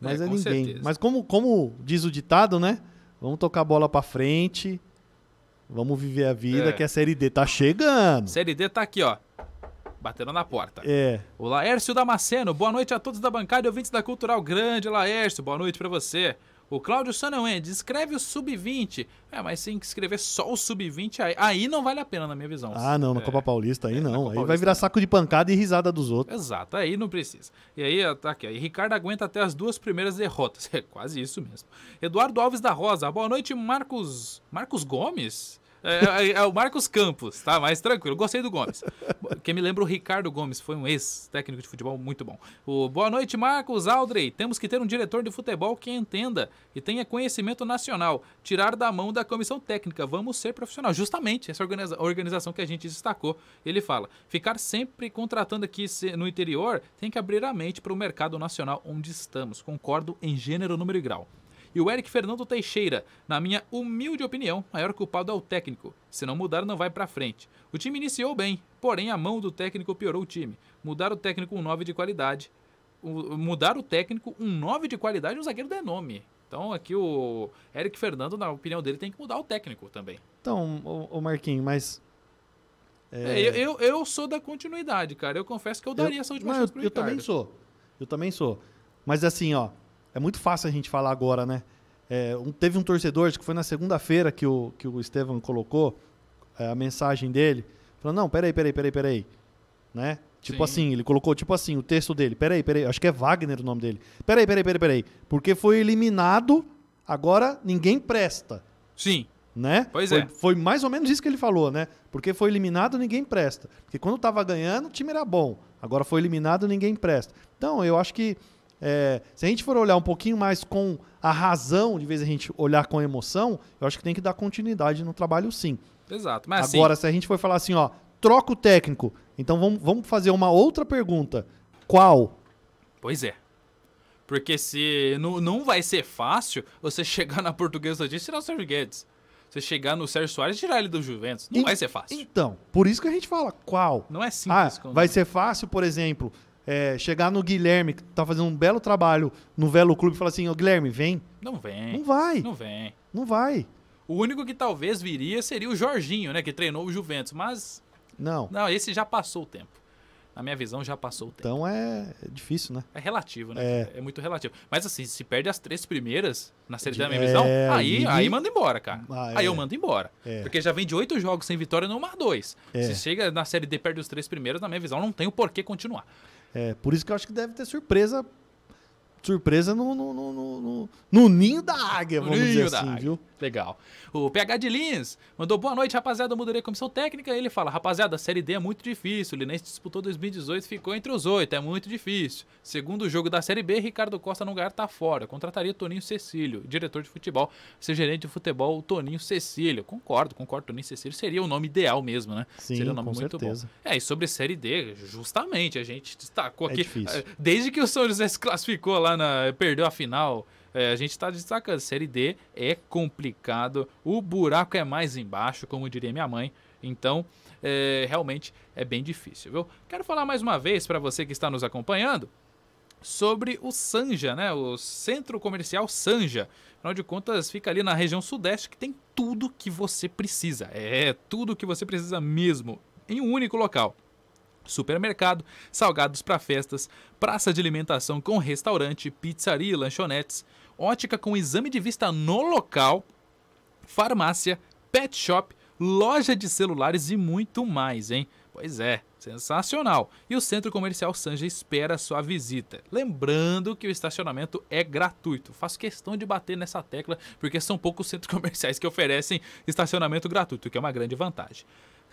Mas é, é ninguém. Certeza. Mas como, como diz o ditado, né? Vamos tocar a bola pra frente. Vamos viver a vida, é. que a Série D tá chegando. Série D tá aqui, ó. Batendo na porta. É. O Laércio Damasceno, boa noite a todos da bancada e ouvintes da Cultural Grande. Laércio, boa noite para você. O Cláudio Sanawend, escreve o sub-20. É, mas tem que escrever só o sub-20, aí, aí não vale a pena, na minha visão. Ah, não, na é, Copa Paulista aí é, não. Aí Paulista, vai virar saco de pancada e risada dos outros. Exato, aí não precisa. E aí, tá aqui. Aí Ricardo aguenta até as duas primeiras derrotas. [laughs] É quase isso mesmo. Eduardo Alves da Rosa, boa noite, Marcos. Marcos Gomes? É é, é, é, o Marcos Campos, tá? Mais tranquilo. Gostei do Gomes. Quem me lembra o Ricardo Gomes, foi um ex-técnico de futebol muito bom. O Boa noite, Marcos Aldrey. Temos que ter um diretor de futebol que entenda e tenha conhecimento nacional. Tirar da mão da comissão técnica. Vamos ser profissional. Justamente essa organiza organização que a gente destacou. Ele fala: ficar sempre contratando aqui no interior tem que abrir a mente para o mercado nacional onde estamos. Concordo em gênero, número e grau. E o Eric Fernando Teixeira, na minha humilde opinião, maior culpado é o técnico. Se não mudar, não vai para frente. O time iniciou bem, porém a mão do técnico piorou o time. Mudar o técnico um 9 de qualidade. O, mudar o técnico um 9 de qualidade um zagueiro de nome. Então aqui o Eric Fernando, na opinião dele, tem que mudar o técnico também. Então, o, Marquinhos, mas é... É, eu, eu, sou da continuidade, cara. Eu confesso que eu daria eu, essa última não, chance pro eu, Ricardo. Eu também sou. Eu também sou. Mas assim, ó, é muito fácil a gente falar agora, né? É, um, teve um torcedor, acho que foi na segunda-feira que o, que o Estevam colocou é, a mensagem dele, falando, não, peraí, peraí, peraí, peraí, né? Tipo Sim. assim, ele colocou tipo assim, o texto dele, peraí, peraí, acho que é Wagner o nome dele, peraí, peraí, peraí, peraí, porque foi eliminado, agora ninguém presta. Sim. Né? Pois foi, é. Foi mais ou menos isso que ele falou, né? Porque foi eliminado, ninguém presta. Porque quando tava ganhando, o time era bom. Agora foi eliminado, ninguém presta. Então, eu acho que é, se a gente for olhar um pouquinho mais com a razão, de vez a gente olhar com emoção, eu acho que tem que dar continuidade no trabalho sim. Exato. Mas assim- Agora, se a gente for falar assim, ó, troca o técnico, então vamos, vamos fazer uma outra pergunta. Qual? Pois é. Porque se não, não vai ser fácil você [laughs] chegar na portuguesa disso e tirar o Sérgio Guedes. Você chegar no Sérgio Soares e tirar ele do Juventus. Não e, vai ser fácil. Então, por isso que a gente fala qual. Não é simples. Ah, vai é. ser fácil, por exemplo, é, chegar no Guilherme, que tá fazendo um belo trabalho no Velo Clube, e falar assim: Ô Guilherme, vem. Não vem. Não vai. Não vem. Não vai. O único que talvez viria seria o Jorginho, né? Que treinou o Juventus, mas. Não. Não, esse já passou o tempo. Na minha visão, já passou o então tempo. Então é difícil, né? É relativo, né? É. é, é muito relativo. Mas assim, se perde as três primeiras na série da minha é, visão, aí, e... aí manda embora, cara. Ah, aí é. eu mando embora. É. Porque já vem de oito jogos sem vitória no Mar 2. Se chega na série D perde os três primeiros, na minha visão, não tem o porquê continuar. É, por isso que eu acho que deve ter surpresa surpresa no, no, no, no, no ninho da águia, vamos ninho dizer assim, viu? Legal. O PH de Lins mandou boa noite, rapaziada. Eu mudarei a comissão técnica. Ele fala: rapaziada, a Série D é muito difícil. O Linense disputou 2018 ficou entre os oito. É muito difícil. Segundo jogo da Série B, Ricardo Costa não ganhar, tá fora. Contrataria Toninho Cecílio, diretor de futebol. Ser gerente de futebol, Toninho Cecílio. Concordo, concordo. Toninho Cecílio seria o nome ideal mesmo, né? Sim, seria um nome com muito certeza. bom. É, e sobre Série D, justamente, a gente destacou é aqui. É desde que o São José se classificou lá lá na. perdeu a final. É, a gente está destacando, Série D é complicado, o buraco é mais embaixo, como diria minha mãe. Então, é, realmente é bem difícil, viu? Quero falar mais uma vez para você que está nos acompanhando sobre o Sanja, né? O Centro Comercial Sanja. Afinal de contas, fica ali na região sudeste que tem tudo que você precisa. É, tudo que você precisa mesmo, em um único local supermercado, salgados para festas, praça de alimentação com restaurante, pizzaria e lanchonetes, ótica com exame de vista no local, farmácia, pet shop, loja de celulares e muito mais, hein? Pois é, sensacional! E o Centro Comercial Sanja espera sua visita. Lembrando que o estacionamento é gratuito. Faço questão de bater nessa tecla porque são poucos centros [laughs] comerciais que oferecem estacionamento gratuito, que é uma grande vantagem.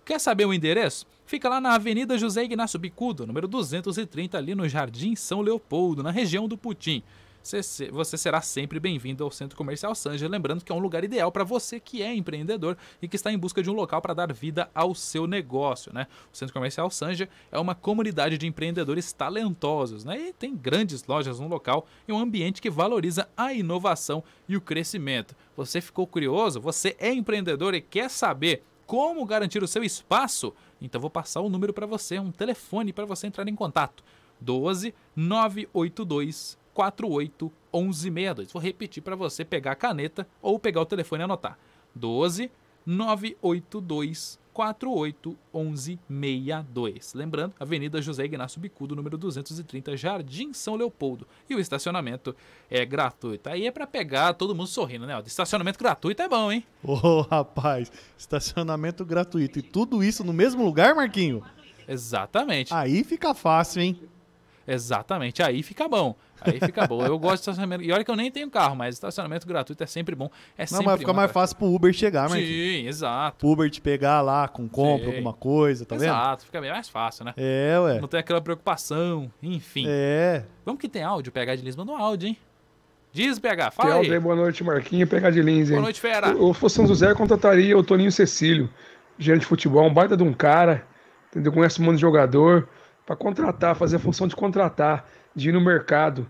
Quer saber o endereço? Fica lá na Avenida José Ignácio Bicudo, número 230, ali no Jardim São Leopoldo, na região do Putim. Você será sempre bem-vindo ao Centro Comercial Sanja, lembrando que é um lugar ideal para você que é empreendedor e que está em busca de um local para dar vida ao seu negócio, né? O Centro Comercial Sanja é uma comunidade de empreendedores talentosos, né? E tem grandes lojas no local e um ambiente que valoriza a inovação e o crescimento. Você ficou curioso? Você é empreendedor e quer saber como garantir o seu espaço? Então vou passar o um número para você, um telefone para você entrar em contato. 12 982 48 1162. Vou repetir para você pegar a caneta ou pegar o telefone e anotar. 12 982 48 998481162. Lembrando, Avenida José Ignácio Bicudo, número 230, Jardim São Leopoldo. E o estacionamento é gratuito. Aí é para pegar todo mundo sorrindo, né? O estacionamento gratuito é bom, hein? Ô, oh, rapaz, estacionamento gratuito. E tudo isso no mesmo lugar, Marquinho? Exatamente. Aí fica fácil, hein? Exatamente, aí fica bom. Aí fica boa. Eu gosto de estacionamento. E olha que eu nem tenho carro, mas estacionamento gratuito é sempre bom. É não, sempre mas fica mais fácil pro Uber chegar, né? Sim, exato. Uber te pegar lá com compra, Sim. alguma coisa, tá exato, vendo? Exato, fica bem mais fácil, né? É, ué. Não tem aquela preocupação, enfim. É. Vamos que tem áudio, pegar de Lins mandou um áudio, hein? Diz, PH, fala aí. boa noite, Marquinho, PH de Lins, hein? Boa noite, Fera. Eu, fosse São José, eu contrataria o Toninho Cecílio, gerente de futebol, um baita de um cara, entendeu? Conhece um monte de jogador, para contratar, fazer a função de contratar de ir no mercado,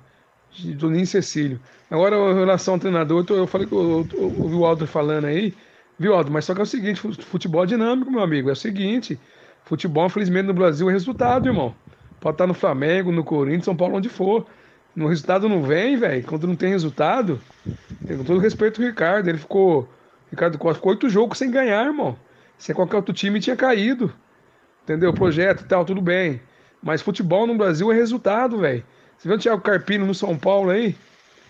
de, do Ninho Cecílio. Agora, em relação ao treinador, eu, tô, eu falei que eu, ouvi o Aldo falando aí, viu, Aldo? Mas só que é o seguinte: futebol é dinâmico, meu amigo. É o seguinte: futebol, infelizmente, no Brasil é resultado, irmão. Pode estar no Flamengo, no Corinthians, São Paulo, onde for. No resultado não vem, velho. Quando não tem resultado, com todo respeito ao Ricardo, ele ficou. Ricardo Costa ficou oito jogos sem ganhar, irmão. Se qualquer outro time tinha caído. Entendeu? Projeto e tal, tudo bem. Mas futebol no Brasil é resultado, velho. Você viu o Thiago Carpino no São Paulo aí?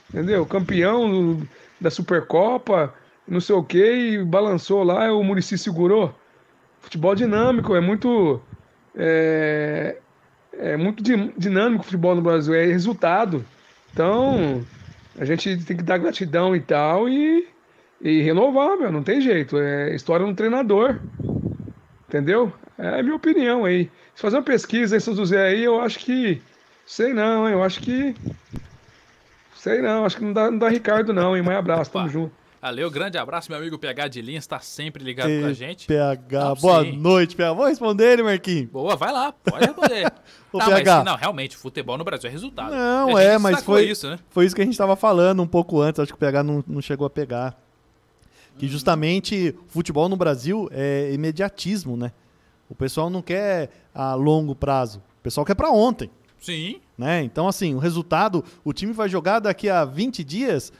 Entendeu? Campeão do, da Supercopa, não sei o que, balançou lá, o Murici segurou. Futebol dinâmico, é muito. É, é muito dinâmico o futebol no Brasil, é resultado. Então, a gente tem que dar gratidão e tal e, e renovar, meu, não tem jeito. É história do treinador. Entendeu? É a minha opinião aí. Se fazer uma pesquisa em São José aí, eu acho que Sei não, hein? Eu acho que. Sei não, acho que não dá, não dá Ricardo, não, hein? mais abraço, Opa. tamo junto. Valeu, grande abraço, meu amigo PH de Linhas, tá sempre ligado e com a gente. PH, não, boa sim. noite, PH. Vou responder ele, Marquinhos. Boa, vai lá, pode responder. [laughs] PH. Mas, não, realmente, futebol no Brasil é resultado. Não, é, mas foi isso, né? Foi isso que a gente tava falando um pouco antes, acho que o PH não, não chegou a pegar. Que hum. justamente futebol no Brasil é imediatismo, né? O pessoal não quer a longo prazo, o pessoal quer para ontem. Sim. Né? Então, assim, o resultado, o time vai jogar daqui a 20 dias,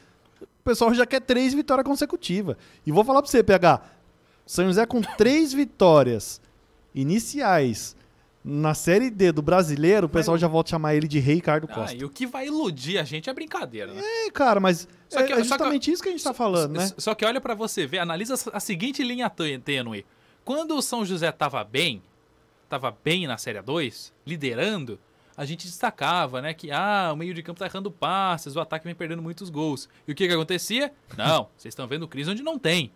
o pessoal já quer três vitórias consecutivas. E vou falar para você, PH, São José com três vitórias iniciais na Série D do brasileiro, o pessoal já volta a chamar ele de Rei Ricardo ah, Costa. Ah, e o que vai iludir a gente é brincadeira, né? É, cara, mas que, é, exatamente que, isso que a gente só, tá falando, só, né? Só que olha para você ver, analisa a seguinte linha tênue. Quando o São José tava bem, tava bem na Série 2, liderando, a gente destacava, né? Que ah, o meio de campo tá errando passes, o ataque vem perdendo muitos gols. E o que que acontecia? Não, [laughs] vocês estão vendo crise onde não tem.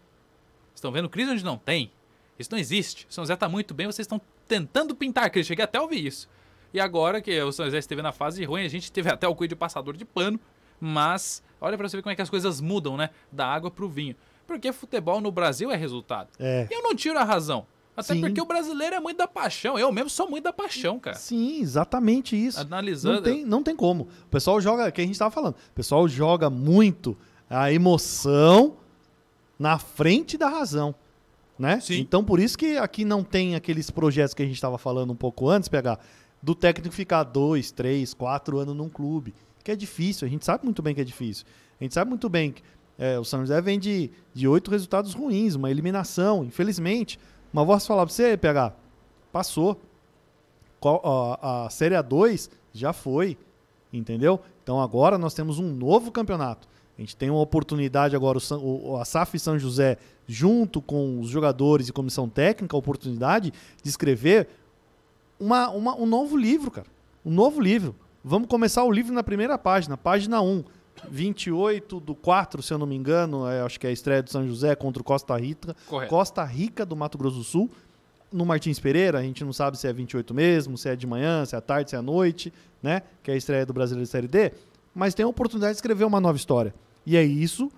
Estão vendo crise onde não tem. Isso não existe. O São José tá muito bem, vocês estão tentando pintar a crise. Cheguei até a ouvir isso. E agora que o São José esteve na fase ruim, a gente teve até o cuido de passador de pano, mas olha para você ver como é que as coisas mudam, né? Da água pro vinho. Porque futebol no Brasil é resultado. É. E eu não tiro a razão. Até Sim. porque o brasileiro é muito da paixão. Eu mesmo sou muito da paixão, cara. Sim, exatamente isso. Analisando. Não tem, não tem como. O pessoal joga, que a gente estava falando, o pessoal joga muito a emoção na frente da razão. Né? Sim. Então, por isso que aqui não tem aqueles projetos que a gente estava falando um pouco antes, pegar do técnico ficar dois, três, quatro anos num clube, que é difícil. A gente sabe muito bem que é difícil. A gente sabe muito bem que é, o São José vem de, de oito resultados ruins, uma eliminação, infelizmente. Mas vou falar pra você, PH, passou. A Série A2 já foi, entendeu? Então agora nós temos um novo campeonato. A gente tem uma oportunidade agora, o, a SAF São José, junto com os jogadores e comissão técnica, a oportunidade de escrever uma, uma, um novo livro, cara. Um novo livro. Vamos começar o livro na primeira página, página 1. 28 do 4, se eu não me engano, é, acho que é a estreia do São José contra o Costa Rica. Correto. Costa Rica do Mato Grosso do Sul. No Martins Pereira, a gente não sabe se é 28 mesmo, se é de manhã, se é à tarde, se é à noite, né? Que é a estreia do Brasileiro Série D. Mas tem a oportunidade de escrever uma nova história. E é isso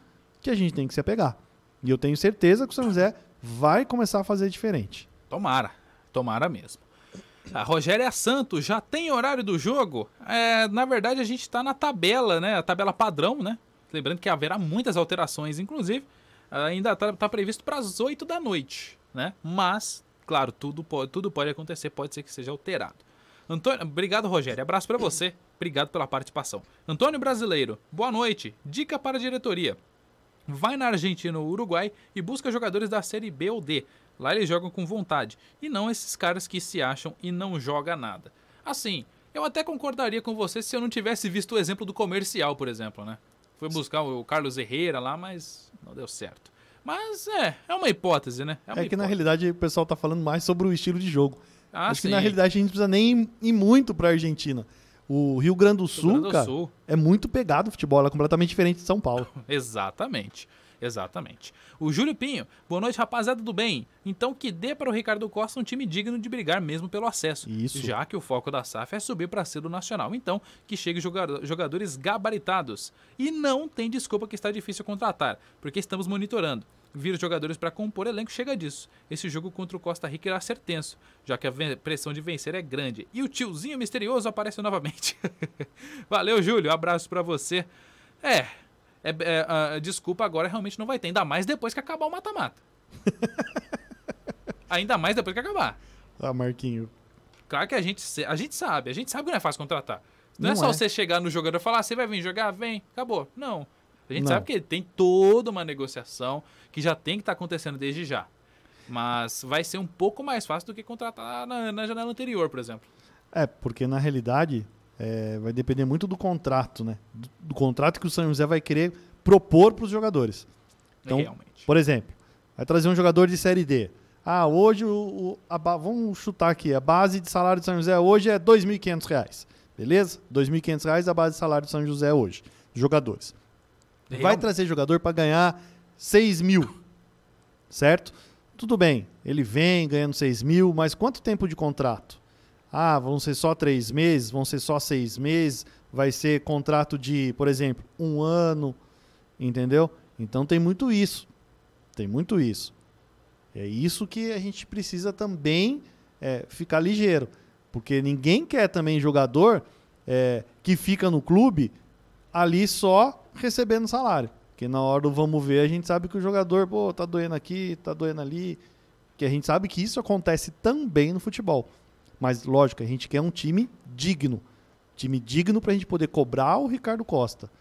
que a gente tem que se apegar. E eu tenho certeza que o São José vai começar a fazer diferente. Tomara, tomara mesmo. A Rogéria Santos já tem horário do jogo? É, na verdade, a gente está na tabela, né? A tabela padrão, né? Lembrando que haverá muitas alterações, inclusive. Ainda está tá previsto para as 8 da noite, né? Mas, claro, tudo pode, tudo pode acontecer, pode ser que seja alterado. Antônio, obrigado, Rogério. Abraço para você. Obrigado pela participação. Antônio Brasileiro, boa noite. Dica para a diretoria. Vai na Argentina ou Uruguai e busca jogadores da Série B ou D. Lá eles jogam com vontade, e não esses caras que se acham e não joga nada. Assim, eu até concordaria com você se eu não tivesse visto o exemplo do comercial, por exemplo, né? Fui buscar o Carlos Herrera lá, mas não deu certo. Mas é, é uma hipótese, né? É, é que hipótese. na realidade o pessoal tá falando mais sobre o estilo de jogo. Ah, Acho sim. que na realidade a gente precisa nem ir muito pra Argentina. O Rio Grande do Sul, Grande do cara, Sul. é muito pegado o futebol, é completamente diferente de São Paulo. [laughs] Exatamente. Exatamente. O Júlio Pinho, boa noite, rapaziada do bem. Então que dê para o Ricardo Costa um time digno de brigar mesmo pelo acesso. Isso. Já que o foco da SAF é subir para ser do Nacional. Então, que chegue jogadores gabaritados. E não tem desculpa que está difícil contratar, porque estamos monitorando vir jogadores para compor elenco chega disso. Esse jogo contra o Costa Rica irá ser tenso, já que a pressão de vencer é grande. E o tiozinho misterioso aparece novamente. [laughs] Valeu, Júlio. Abraço para você. É, é, é, a, desculpa agora realmente não vai ter. Ainda mais depois que acabar o mata-mata. [laughs] ainda mais depois que acabar. Ah, Marquinho. Claro que a gente, a gente sabe. A gente sabe que não é fácil contratar. Não, é não é só é. você chegar no jogador e falar, ah, você vai vir jogar? Vem. Acabou. Não. A gente não. sabe que tem toda uma negociação que já tem que estar tá acontecendo desde já. Mas vai ser um pouco mais fácil do que contratar na, na janela anterior, por exemplo. É, porque na realidade, é, vai depender muito do contrato, né? Do, do, contrato que o São José vai querer propor para os jogadores. Então, Realmente. por exemplo, vai trazer um jogador de Série D. Ah, hoje, o, a, vamos chutar aqui, a base de salário de São José hoje é R$ 2.500. Beleza? R$ 2.500 a base de salário de São José hoje, jogadores. Realmente. Vai trazer jogador para ganhar 6 mil, certo? Tudo bem, ele vem ganhando 6 mil, mas quanto tempo de contrato? ah, vão ser só três meses, vão ser só seis meses, vai ser contrato de, por exemplo, um ano, entendeu? Então tem muito isso, tem muito isso. É isso que a gente precisa também é, ficar ligeiro, porque ninguém quer também jogador é, que fica no clube ali só recebendo salário. Porque na hora do vamos ver, a gente sabe que o jogador, pô, tá doendo aqui, tá doendo ali. Que a gente sabe que isso acontece também no futebol. Mas, lógico, a gente quer um time digno. Time digno para a gente poder cobrar o Ricardo Costa.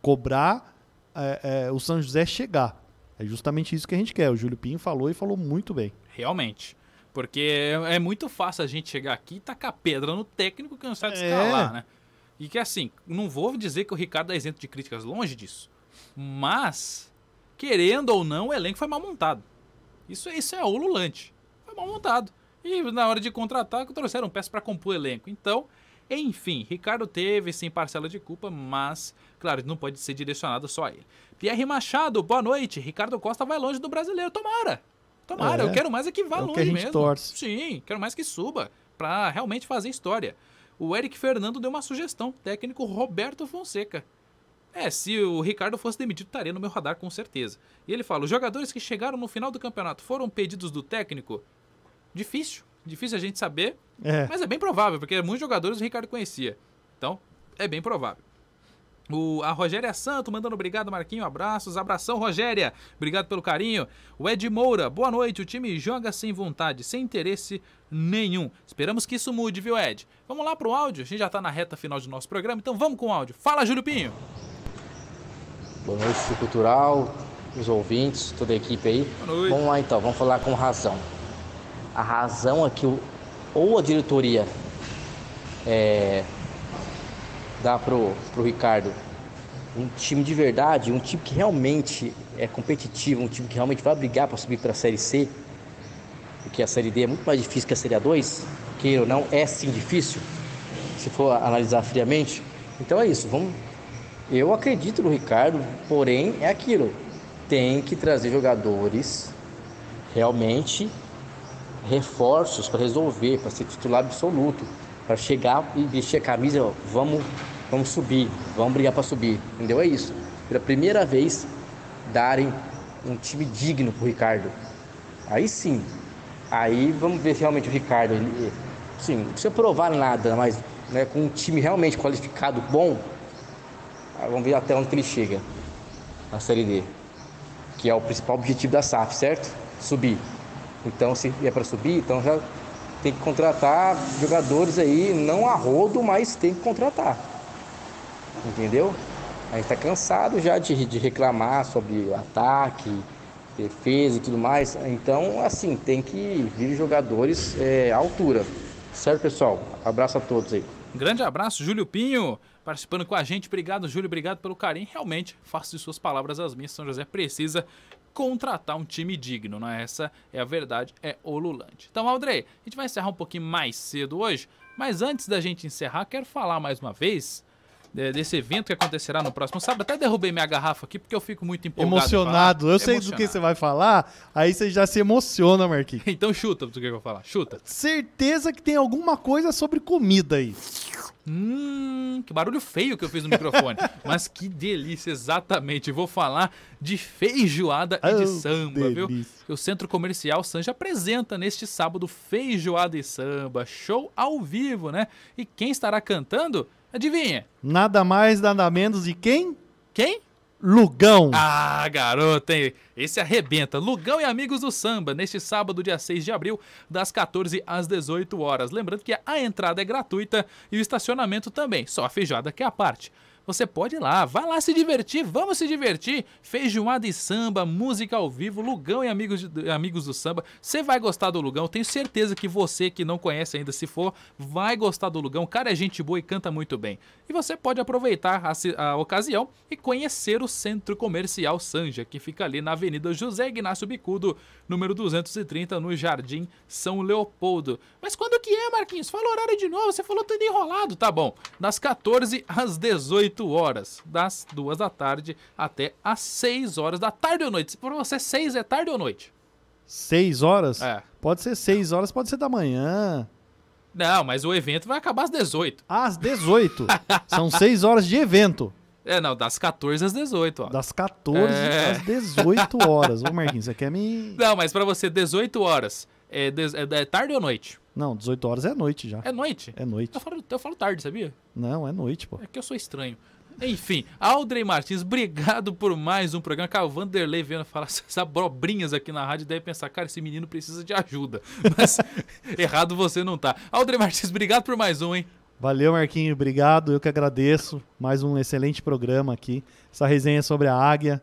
Cobrar é, é, o São José chegar. É justamente isso que a gente quer. O Júlio Pinho falou e falou muito bem. Realmente. Porque é muito fácil a gente chegar aqui e tacar pedra no técnico que não sabe é. escalar, é. né? E que assim, não vou dizer que o Ricardo é isento de críticas, longe disso. Mas, querendo ou não, o elenco foi mal montado. Isso, isso é ululante. Foi mal montado. E na hora de contratar, trouxeram peças para compor o elenco. Então, enfim, Ricardo teve sim parcela de culpa, mas, claro, não pode ser direcionado só a ele. Pierre Machado, boa noite. Ricardo Costa vai longe do brasileiro, tomara. Tomara, é, eu quero mais é que vá é longe que a gente mesmo. Torce. Sim, quero mais que suba, para realmente fazer história. O Eric Fernando deu uma sugestão, técnico Roberto Fonseca. É, se o Ricardo fosse demitido, estaria no meu radar com certeza. E ele fala: os jogadores que chegaram no final do campeonato foram pedidos do técnico? Difícil. Difícil a gente saber, é. mas é bem provável, porque muitos jogadores o Ricardo conhecia. Então, é bem provável. O, a Rogéria Santo mandando obrigado, Marquinho. Abraços. Abração, Rogéria. Obrigado pelo carinho. O Ed Moura, boa noite. O time joga sem vontade, sem interesse nenhum. Esperamos que isso mude, viu, Ed? Vamos lá pro áudio. A gente já tá na reta final do nosso programa, então vamos com o áudio. Fala, Júlio Pinho. Boa noite, Cultural, os ouvintes, toda a equipe aí. Boa noite. Vamos lá então, vamos falar com razão a razão é que o, ou a diretoria é, dá pro, pro Ricardo um time de verdade, um time que realmente é competitivo, um time que realmente vai brigar para subir para a Série C, porque a Série D é muito mais difícil que a Série A2, queira ou não, é sim difícil, se for analisar friamente. Então é isso, vamos... Eu acredito no Ricardo, porém é aquilo, tem que trazer jogadores realmente reforços para resolver, para ser titular absoluto, para chegar e vestir a camisa, vamos, vamos subir, vamos brigar para subir, entendeu? É isso. Pela primeira vez, darem um time digno para o Ricardo. Aí sim, aí vamos ver se realmente o Ricardo, ele, sim, não precisa provar nada, mas né, com um time realmente qualificado, bom, vamos ver até onde ele chega na Série D, que é o principal objetivo da SAF, certo? Subir. Então, se é para subir, então já tem que contratar jogadores aí, não a rodo, mas tem que contratar. Entendeu? A gente está cansado já de, de reclamar sobre ataque, defesa e tudo mais. Então, assim, tem que vir jogadores é, à altura. Certo, pessoal? Abraço a todos aí. Grande abraço, Júlio Pinho, participando com a gente. Obrigado, Júlio. Obrigado pelo carinho. Realmente, faço de suas palavras as minhas. São José precisa contratar um time digno, é? Essa é a verdade, é o Lulante. Então, Aldrey, a gente vai encerrar um pouquinho mais cedo hoje, mas antes da gente encerrar, quero falar mais uma vez é, desse evento que acontecerá no próximo sábado. Até derrubei minha garrafa aqui porque eu fico muito empolgado. Emocionado. Eu sei do que você vai falar, aí você já se emociona, Marquinhos. [laughs] então chuta do que eu vou falar. Chuta. Certeza que tem alguma coisa sobre comida aí. Hum, que barulho feio que eu fiz no microfone. [laughs] Mas que delícia, exatamente. Vou falar de feijoada oh, e de ah, samba, delícia. viu? O Centro Comercial Sanja apresenta neste sábado feijoada e samba, show ao vivo, né? E quem estará cantando? Adivinha? Nada mais, nada menos de quem? Quem? Lugão. Ah, garoto, hein? Esse arrebenta. Lugão e Amigos do Samba, neste sábado, dia 6 de abril, das 14 às 18 horas. Lembrando que a entrada é gratuita e o estacionamento também, só a feijada que é a parte. Você pode ir lá, vá lá se divertir, vamos se divertir. Feijoada e samba, música ao vivo, Lugão e amigos, de, amigos do samba. Você vai gostar do Lugão, tenho certeza que você que não conhece ainda, se for, vai gostar do Lugão. O cara é gente boa e canta muito bem. E você pode aproveitar a, a ocasião e conhecer o Centro Comercial Sanja, que fica ali na Avenida José Ignácio Bicudo, número 230, no Jardim São Leopoldo. Mas quando que é, Marquinhos? Fala o horário de novo, você falou tudo enrolado. Tá bom, das 14 às 18 8 horas, das 2 da tarde até as 6 horas da tarde ou noite. Para você, 6 é tarde ou noite? 6 horas? É. Pode ser 6 horas, pode ser da manhã. Não, mas o evento vai acabar às 18. Ah, às 18? [laughs] São 6 horas de evento. É, não, das 14 às 18, ó. Das 14 é. às 18 horas. Ô, Marquinhos, você quer me. Não, mas para você, 18 horas é, de... É, é tarde ou noite? Não, 18 horas é noite já. É noite? É noite. Eu falo, eu falo tarde, sabia? Não, é noite, pô. É que eu sou estranho. Enfim, Aldrey Martins, obrigado por mais um programa. Cara, o Vanderlei vendo falar [laughs] essas abobrinhas aqui na rádio deve pensar, cara, esse menino precisa de ajuda. [laughs] Mas [laughs] errado você não tá. Aldrey Martins, obrigado por mais um, hein? Valeu, Marquinho, obrigado. Eu que agradeço. Mais um excelente programa aqui. Essa resenha sobre a Águia.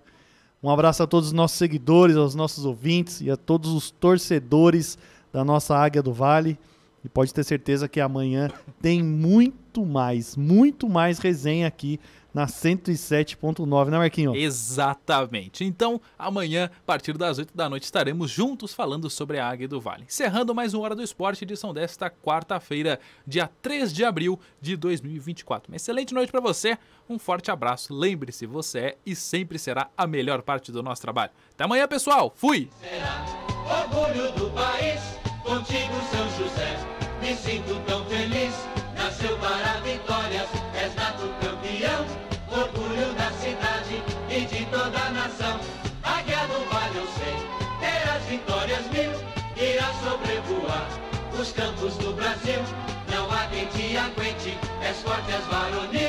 Um abraço a todos os nossos seguidores, aos nossos ouvintes e a todos os torcedores da nossa Águia do Vale. E pode ter certeza que amanhã tem muito mais, muito mais resenha aqui na 107.9, né, Marquinho? Exatamente. Então, amanhã, a partir das 8 da noite, estaremos juntos falando sobre a Águia do Vale. Encerrando mais uma Hora do Esporte, edição desta quarta-feira, dia 3 de abril de 2024. Uma excelente noite para você, um forte abraço. Lembre-se, você é e sempre será a melhor parte do nosso trabalho. Até amanhã, pessoal. Fui! Será orgulho do país. Contigo, São José, me sinto tão feliz. Nasceu para vitórias, és nato campeão. Orgulho da cidade e de toda a nação. Águia do vale eu sei, terás vitórias mil. Irá sobrevoar os campos do Brasil. Não há quem te aguente, és forte, és varonil.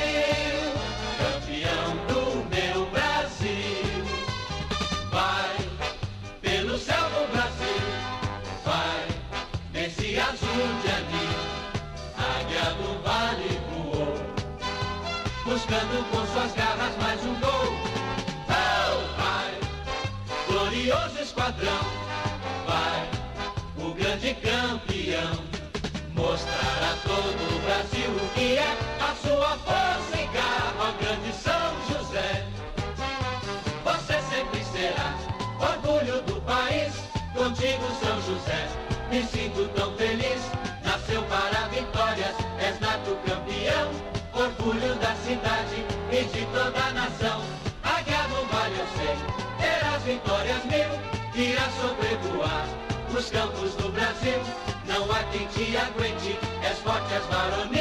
nos campos do Brasil. Não há quem te aguente, és forte, és varonil.